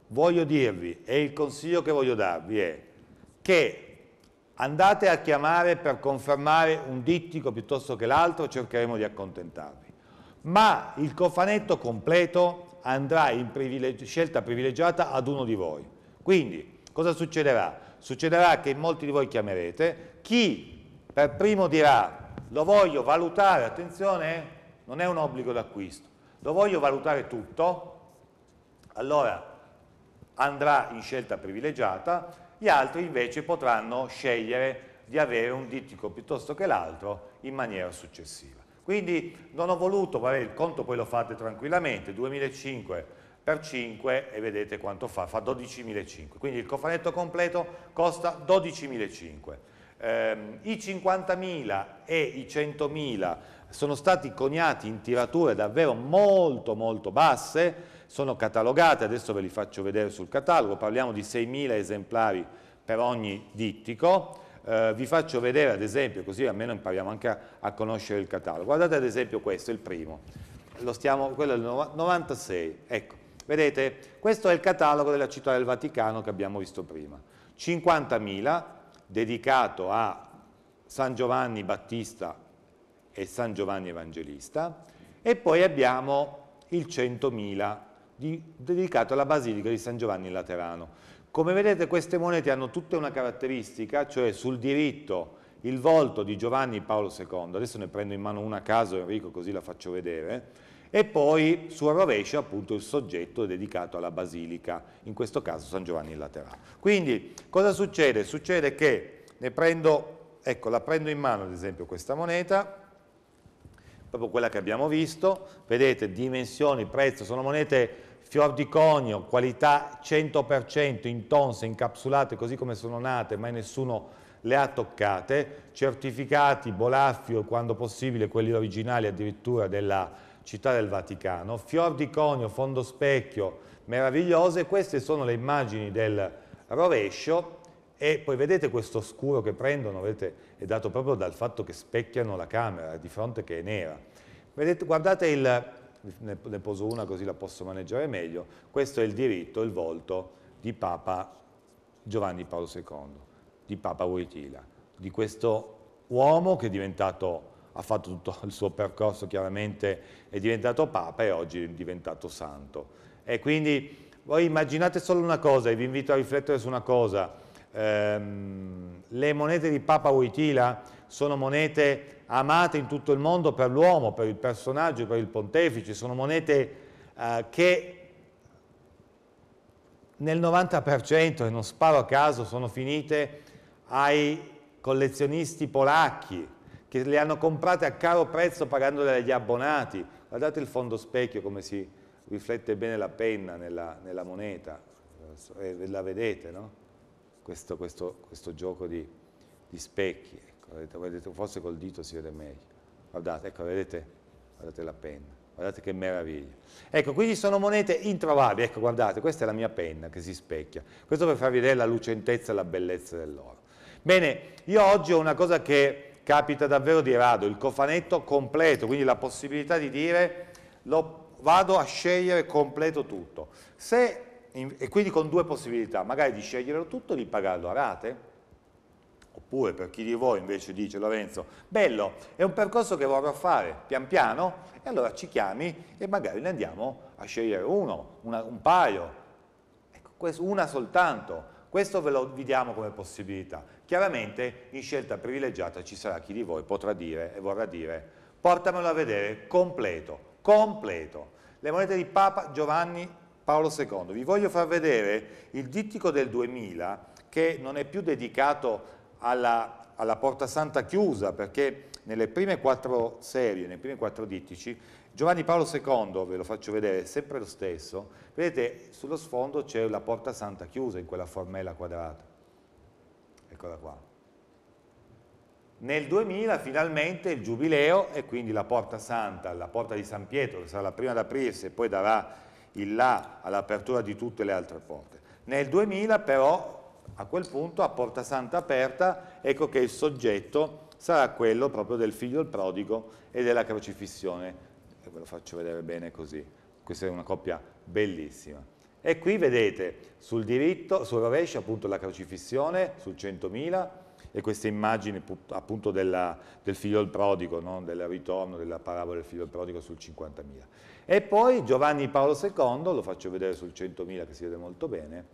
voglio dirvi e il consiglio che voglio darvi è che andate a chiamare per confermare un dittico piuttosto che l'altro, cercheremo di accontentarvi ma il cofanetto completo andrà in privilegi scelta privilegiata ad uno di voi. Quindi, cosa succederà? Succederà che molti di voi chiamerete, chi per primo dirà lo voglio valutare, attenzione, eh, non è un obbligo d'acquisto, lo voglio valutare tutto, allora andrà in scelta privilegiata, gli altri invece potranno scegliere di avere un dittico piuttosto che l'altro in maniera successiva. Quindi non ho voluto, vabbè, il conto poi lo fate tranquillamente, 2005 per 5 e vedete quanto fa, fa 12.500. Quindi il cofanetto completo costa 12.500. Ehm, I 50.000 e i 100.000 sono stati coniati in tirature davvero molto molto basse, sono catalogate, adesso ve li faccio vedere sul catalogo, parliamo di 6.000 esemplari per ogni dittico, eh, vi faccio vedere ad esempio, così almeno impariamo anche a, a, conoscere il catalogo. Guardate ad esempio questo, il primo, stiamo, quello del il 96, ecco, vedete, questo è il catalogo della città del Vaticano che abbiamo visto prima, 50.000 dedicato a San Giovanni Battista e San Giovanni Evangelista e poi abbiamo il 100.000 dedicato alla Basilica di San Giovanni Laterano. Come vedete queste monete hanno tutte una caratteristica, cioè sul diritto il volto di Giovanni Paolo II, adesso ne prendo in mano una a caso Enrico così la faccio vedere, e poi sul rovescio appunto il soggetto dedicato alla basilica, in questo caso San Giovanni in Laterale. Quindi cosa succede? Succede che ne prendo, ecco la prendo in mano ad esempio questa moneta, proprio quella che abbiamo visto, vedete dimensioni, prezzo, sono monete fior di conio, qualità 100% intonse, incapsulate così come sono nate, mai nessuno le ha toccate, certificati Bolaffio, quando possibile quelli originali addirittura della città del Vaticano, fior di conio, fondo specchio, meravigliose, queste sono le immagini del rovescio e poi vedete questo scuro che prendono, vedete, è dato proprio dal fatto che specchiano la camera di fronte che è nera. Vedete, guardate il, ne, ne poso una così la posso maneggiare meglio, questo è il diritto, il volto di Papa Giovanni Paolo II, di Papa Wojtyla, di questo uomo che è diventato, ha fatto tutto il suo percorso chiaramente, è diventato Papa e oggi è diventato santo. E quindi voi immaginate solo una cosa, e vi invito a riflettere su una cosa, ehm, le monete di Papa Wojtyla sono monete amate in tutto il mondo per l'uomo, per il personaggio, per il pontefice, sono monete eh, che nel 90%, e non sparo a caso, sono finite ai collezionisti polacchi che le hanno comprate a caro prezzo pagandole agli abbonati. Guardate il fondo specchio come si riflette bene la penna nella, nella moneta, eh, la vedete, no? Questo, questo, questo gioco di, di specchi. Guardate, ecco, vedete, forse col dito si vede meglio. Guardate, ecco, vedete? Guardate la penna. Guardate che meraviglia. Ecco, quindi sono monete introvabili. Ecco, guardate, questa è la mia penna che si specchia. Questo per farvi vedere la lucentezza e la bellezza dell'oro. Bene, io oggi ho una cosa che capita davvero di rado, il cofanetto completo, quindi la possibilità di dire lo vado a scegliere completo tutto. Se, e quindi con due possibilità, magari di sceglierlo tutto e di pagarlo a rate, Oppure per chi di voi invece dice Lorenzo, bello, è un percorso che vorrò fare pian piano, e allora ci chiami e magari ne andiamo a scegliere uno, una, un paio, ecco, una soltanto. Questo ve lo vi diamo come possibilità. Chiaramente in scelta privilegiata ci sarà chi di voi potrà dire e vorrà dire portamelo a vedere completo, completo. Le monete di Papa Giovanni Paolo II. Vi voglio far vedere il dittico del 2000 che non è più dedicato alla, alla Porta Santa chiusa, perché nelle prime quattro serie, nei primi quattro dittici, Giovanni Paolo II, ve lo faccio vedere, è sempre lo stesso, vedete sullo sfondo c'è la Porta Santa chiusa in quella formella quadrata, eccola qua. Nel 2000 finalmente il Giubileo e quindi la Porta Santa, la Porta di San Pietro, che sarà la prima ad aprirsi e poi darà il là all'apertura di tutte le altre porte. Nel 2000 però a quel punto a porta santa aperta ecco che il soggetto sarà quello proprio del figlio del prodigo e della crocifissione. E eh, ve lo faccio vedere bene così. Questa è una coppia bellissima. E qui vedete sul diritto, sul rovescio appunto la crocifissione, sul 100.000, e questa immagine appunto della, del figlio del prodigo, no? del ritorno della parabola del figlio del prodigo sul 50.000. E poi Giovanni Paolo II, lo faccio vedere sul 100.000 che si vede molto bene,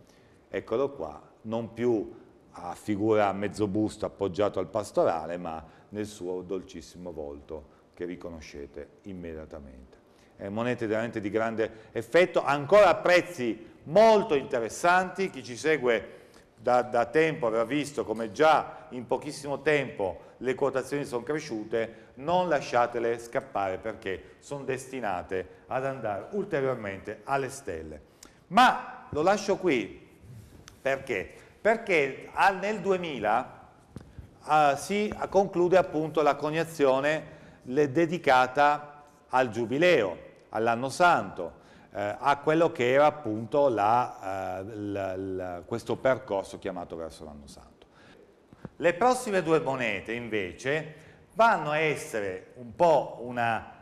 eccolo qua, non più a figura a mezzo busto appoggiato al pastorale, ma nel suo dolcissimo volto che riconoscete immediatamente. Eh, monete veramente di grande effetto, ancora a prezzi molto interessanti, chi ci segue da, da tempo avrà visto come già in pochissimo tempo le quotazioni sono cresciute, non lasciatele scappare perché sono destinate ad andare ulteriormente alle stelle. Ma lo lascio qui, perché? Perché nel 2000 uh, ah, si conclude appunto la coniazione dedicata al giubileo, all'anno santo, eh, a quello che era appunto la, eh, la, la, questo percorso chiamato verso l'anno santo. Le prossime due monete invece vanno a essere un po' una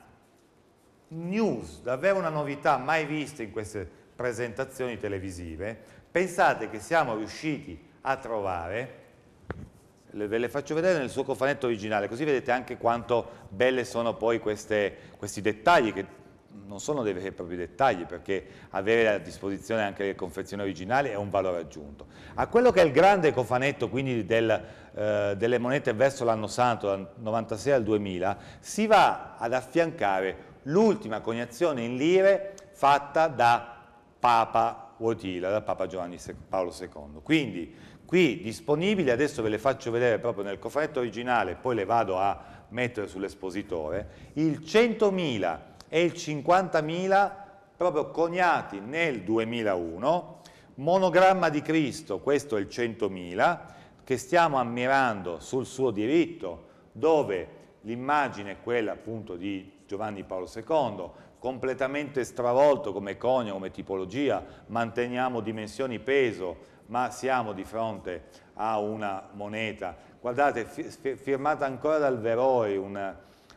news, davvero una novità mai vista in queste presentazioni televisive, Pensate che siamo riusciti a trovare, ve le faccio vedere nel suo cofanetto originale, così vedete anche quanto belle sono poi queste, questi dettagli che non sono dei veri e propri dettagli perché avere a disposizione anche le confezioni originali è un valore aggiunto. A quello che è il grande cofanetto quindi del, eh, delle monete verso l'anno santo, dal 96 al 2000, si va ad affiancare l'ultima coniazione in lire fatta da Papa Wojtyla da Papa Giovanni Paolo II. Quindi qui disponibili, adesso ve le faccio vedere proprio nel cofanetto originale, poi le vado a mettere sull'espositore, il 100.000 e il 50.000 proprio coniati nel 2001, monogramma di Cristo, questo è il 100.000, che stiamo ammirando sul suo diritto, dove l'immagine è quella appunto di Giovanni Paolo II, completamente stravolto come conio, come tipologia, manteniamo dimensioni peso, ma siamo di fronte a una moneta. Guardate, firmata ancora dal Veroi, un,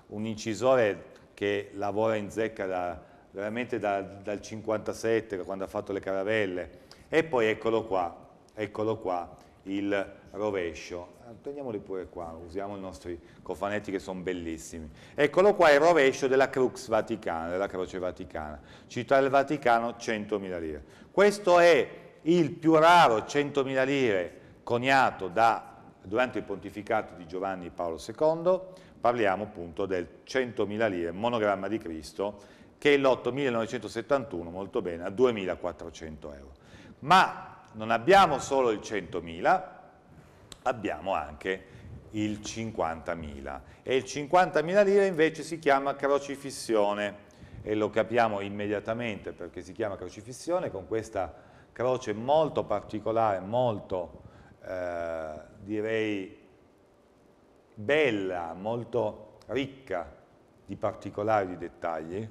un incisore che lavora in zecca da, veramente da, dal 57, quando ha fatto le caravelle. E poi eccolo qua, eccolo qua, il rovescio. Eh, teniamoli pure qua, usiamo i nostri cofanetti che sono bellissimi. Eccolo qua il rovescio della Crux Vaticana, della Croce Vaticana. Città del Vaticano, 100.000 lire. Questo è il più raro 100.000 lire coniato da, durante il pontificato di Giovanni Paolo II. Parliamo appunto del 100.000 lire, monogramma di Cristo, che è lotto 1971, molto bene, a 2.400 euro. Ma non abbiamo solo il 100.000, abbiamo anche il 50.000 e il 50.000 lire invece si chiama crocifissione e lo capiamo immediatamente perché si chiama crocifissione con questa croce molto particolare, molto eh, direi bella, molto ricca di particolari, di dettagli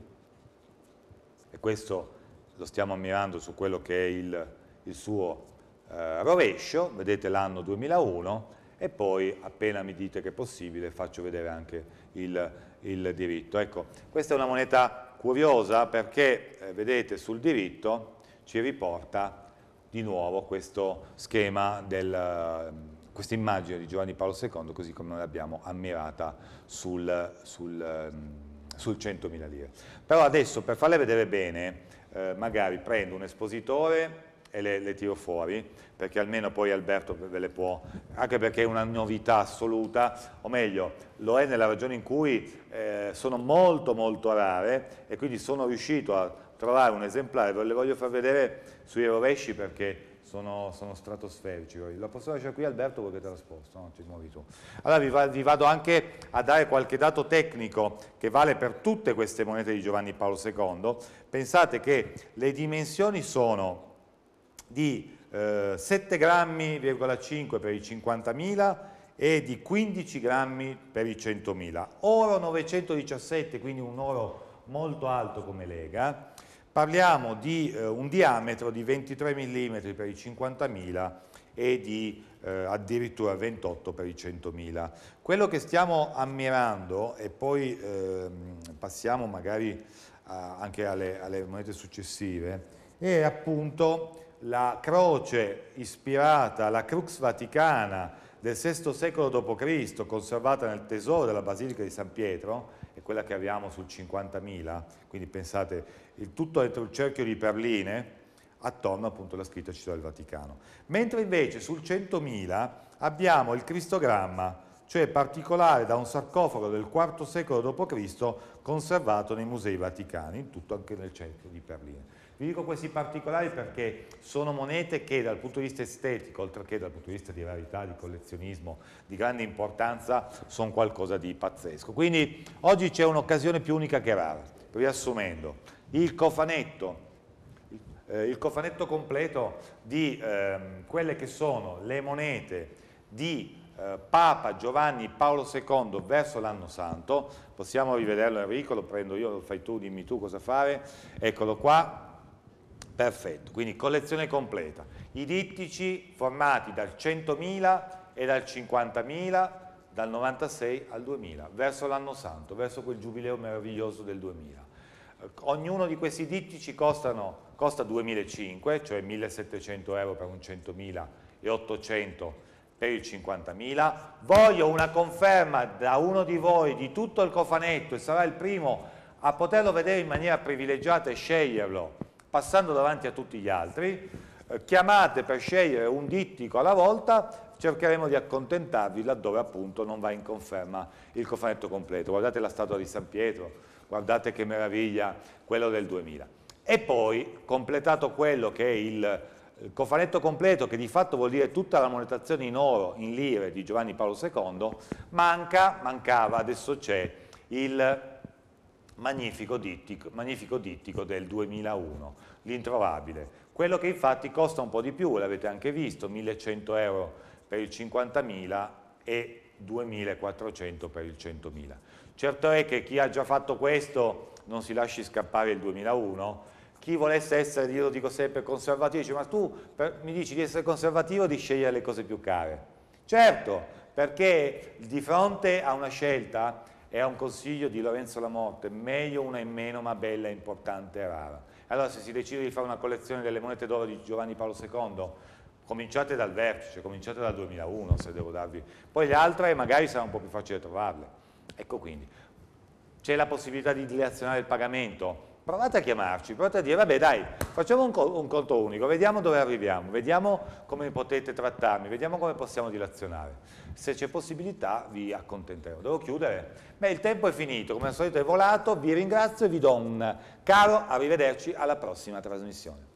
e questo lo stiamo ammirando su quello che è il, il suo eh, rovescio, vedete l'anno 2001, e poi appena mi dite che è possibile faccio vedere anche il, il diritto. Ecco, questa è una moneta curiosa perché, eh, vedete, sul diritto ci riporta di nuovo questo schema del, eh, questa immagine di Giovanni Paolo II così come noi l'abbiamo ammirata sul, sul, ehm, sul 100.000 lire. Però adesso per farle vedere bene eh, magari prendo un espositore e le, le, tiro fuori, perché almeno poi Alberto ve le può, anche perché è una novità assoluta, o meglio, lo è nella ragione in cui eh, sono molto molto rare e quindi sono riuscito a trovare un esemplare, ve le voglio far vedere sui rovesci perché sono, sono, stratosferici. La posso lasciare qui Alberto perché te l'ha sposto, no? ti muovi tu. Allora vi, va, vi, vado anche a dare qualche dato tecnico che vale per tutte queste monete di Giovanni Paolo II. Pensate che le dimensioni sono di eh, 7 grammi per i 50.000 e di 15 grammi per i 100.000. Oro 917, quindi un oro molto alto come lega, parliamo di eh, un diametro di 23 mm per i 50.000 e di eh, addirittura 28 per i 100.000. Quello che stiamo ammirando, e poi eh, passiamo magari a, anche alle, alle monete successive, è appunto la croce ispirata alla Crux Vaticana del VI secolo d.C., conservata nel tesoro della Basilica di San Pietro, è quella che abbiamo sul 50.000, quindi pensate, il tutto dentro il cerchio di perline, attorno appunto alla scritta Città del Vaticano. Mentre invece sul 100.000 abbiamo il cristogramma, cioè particolare da un sarcofago del IV secolo d.C. conservato nei musei vaticani, in tutto anche nel cerchio di perline. Vi dico questi particolari perché sono monete che dal punto di vista estetico, oltre che dal punto di vista di rarità, di collezionismo, di grande importanza, sono qualcosa di pazzesco. Quindi oggi c'è un'occasione più unica che rara, riassumendo, il cofanetto, eh, il cofanetto completo di eh, quelle che sono le monete di eh, Papa Giovanni Paolo II verso l'anno santo, possiamo rivederlo Enrico, lo prendo io, lo fai tu, dimmi tu cosa fare, eccolo qua, Perfetto, quindi collezione completa. I dittici formati dal 100.000 e dal 50.000, dal 96 al 2000, verso l'anno santo, verso quel giubileo meraviglioso del 2000. Eh, ognuno di questi dittici costano, costa 2.500, cioè 1.700 euro per un 100.000 e 800 per il 50.000. Voglio una conferma da uno di voi di tutto il cofanetto e sarà il primo a poterlo vedere in maniera privilegiata e sceglierlo passando davanti a tutti gli altri, eh, chiamate per scegliere un dittico alla volta, cercheremo di accontentarvi laddove appunto non va in conferma il cofanetto completo. Guardate la statua di San Pietro, guardate che meraviglia, quello del 2000. E poi, completato quello che è il il cofanetto completo, che di fatto vuol dire tutta la monetazione in oro, in lire di Giovanni Paolo II, manca, mancava, adesso c'è il magnifico dittico, magnifico dittico del 2001, l'introvabile. Quello che infatti costa un po' di più, l'avete anche visto, 1100 euro per il 50.000 e 2400 per il 100.000. Certo è che chi ha già fatto questo non si lasci scappare il 2001, chi volesse essere, io lo dico sempre, conservativo, dice ma tu per, mi dici di essere conservativo o di scegliere le cose più care? Certo, perché di fronte a una scelta è un consiglio di Lorenzo Lamorte, meglio una in meno ma bella, importante e rara. Allora se si decide di fare una collezione delle monete d'oro di Giovanni Paolo II, cominciate dal vertice, cominciate dal 2001 se devo darvi, poi le altre magari sarà un po' più facile trovarle. Ecco quindi, c'è la possibilità di dilazionare il pagamento, Provate a chiamarci, provate a dire, vabbè dai, facciamo un, un conto unico, vediamo dove arriviamo, vediamo come potete trattarmi, vediamo come possiamo dilazionare. Se c'è possibilità vi accontenterò. Devo chiudere? Beh, il tempo è finito, come al solito è volato, vi ringrazio e vi do un caro arrivederci alla prossima trasmissione.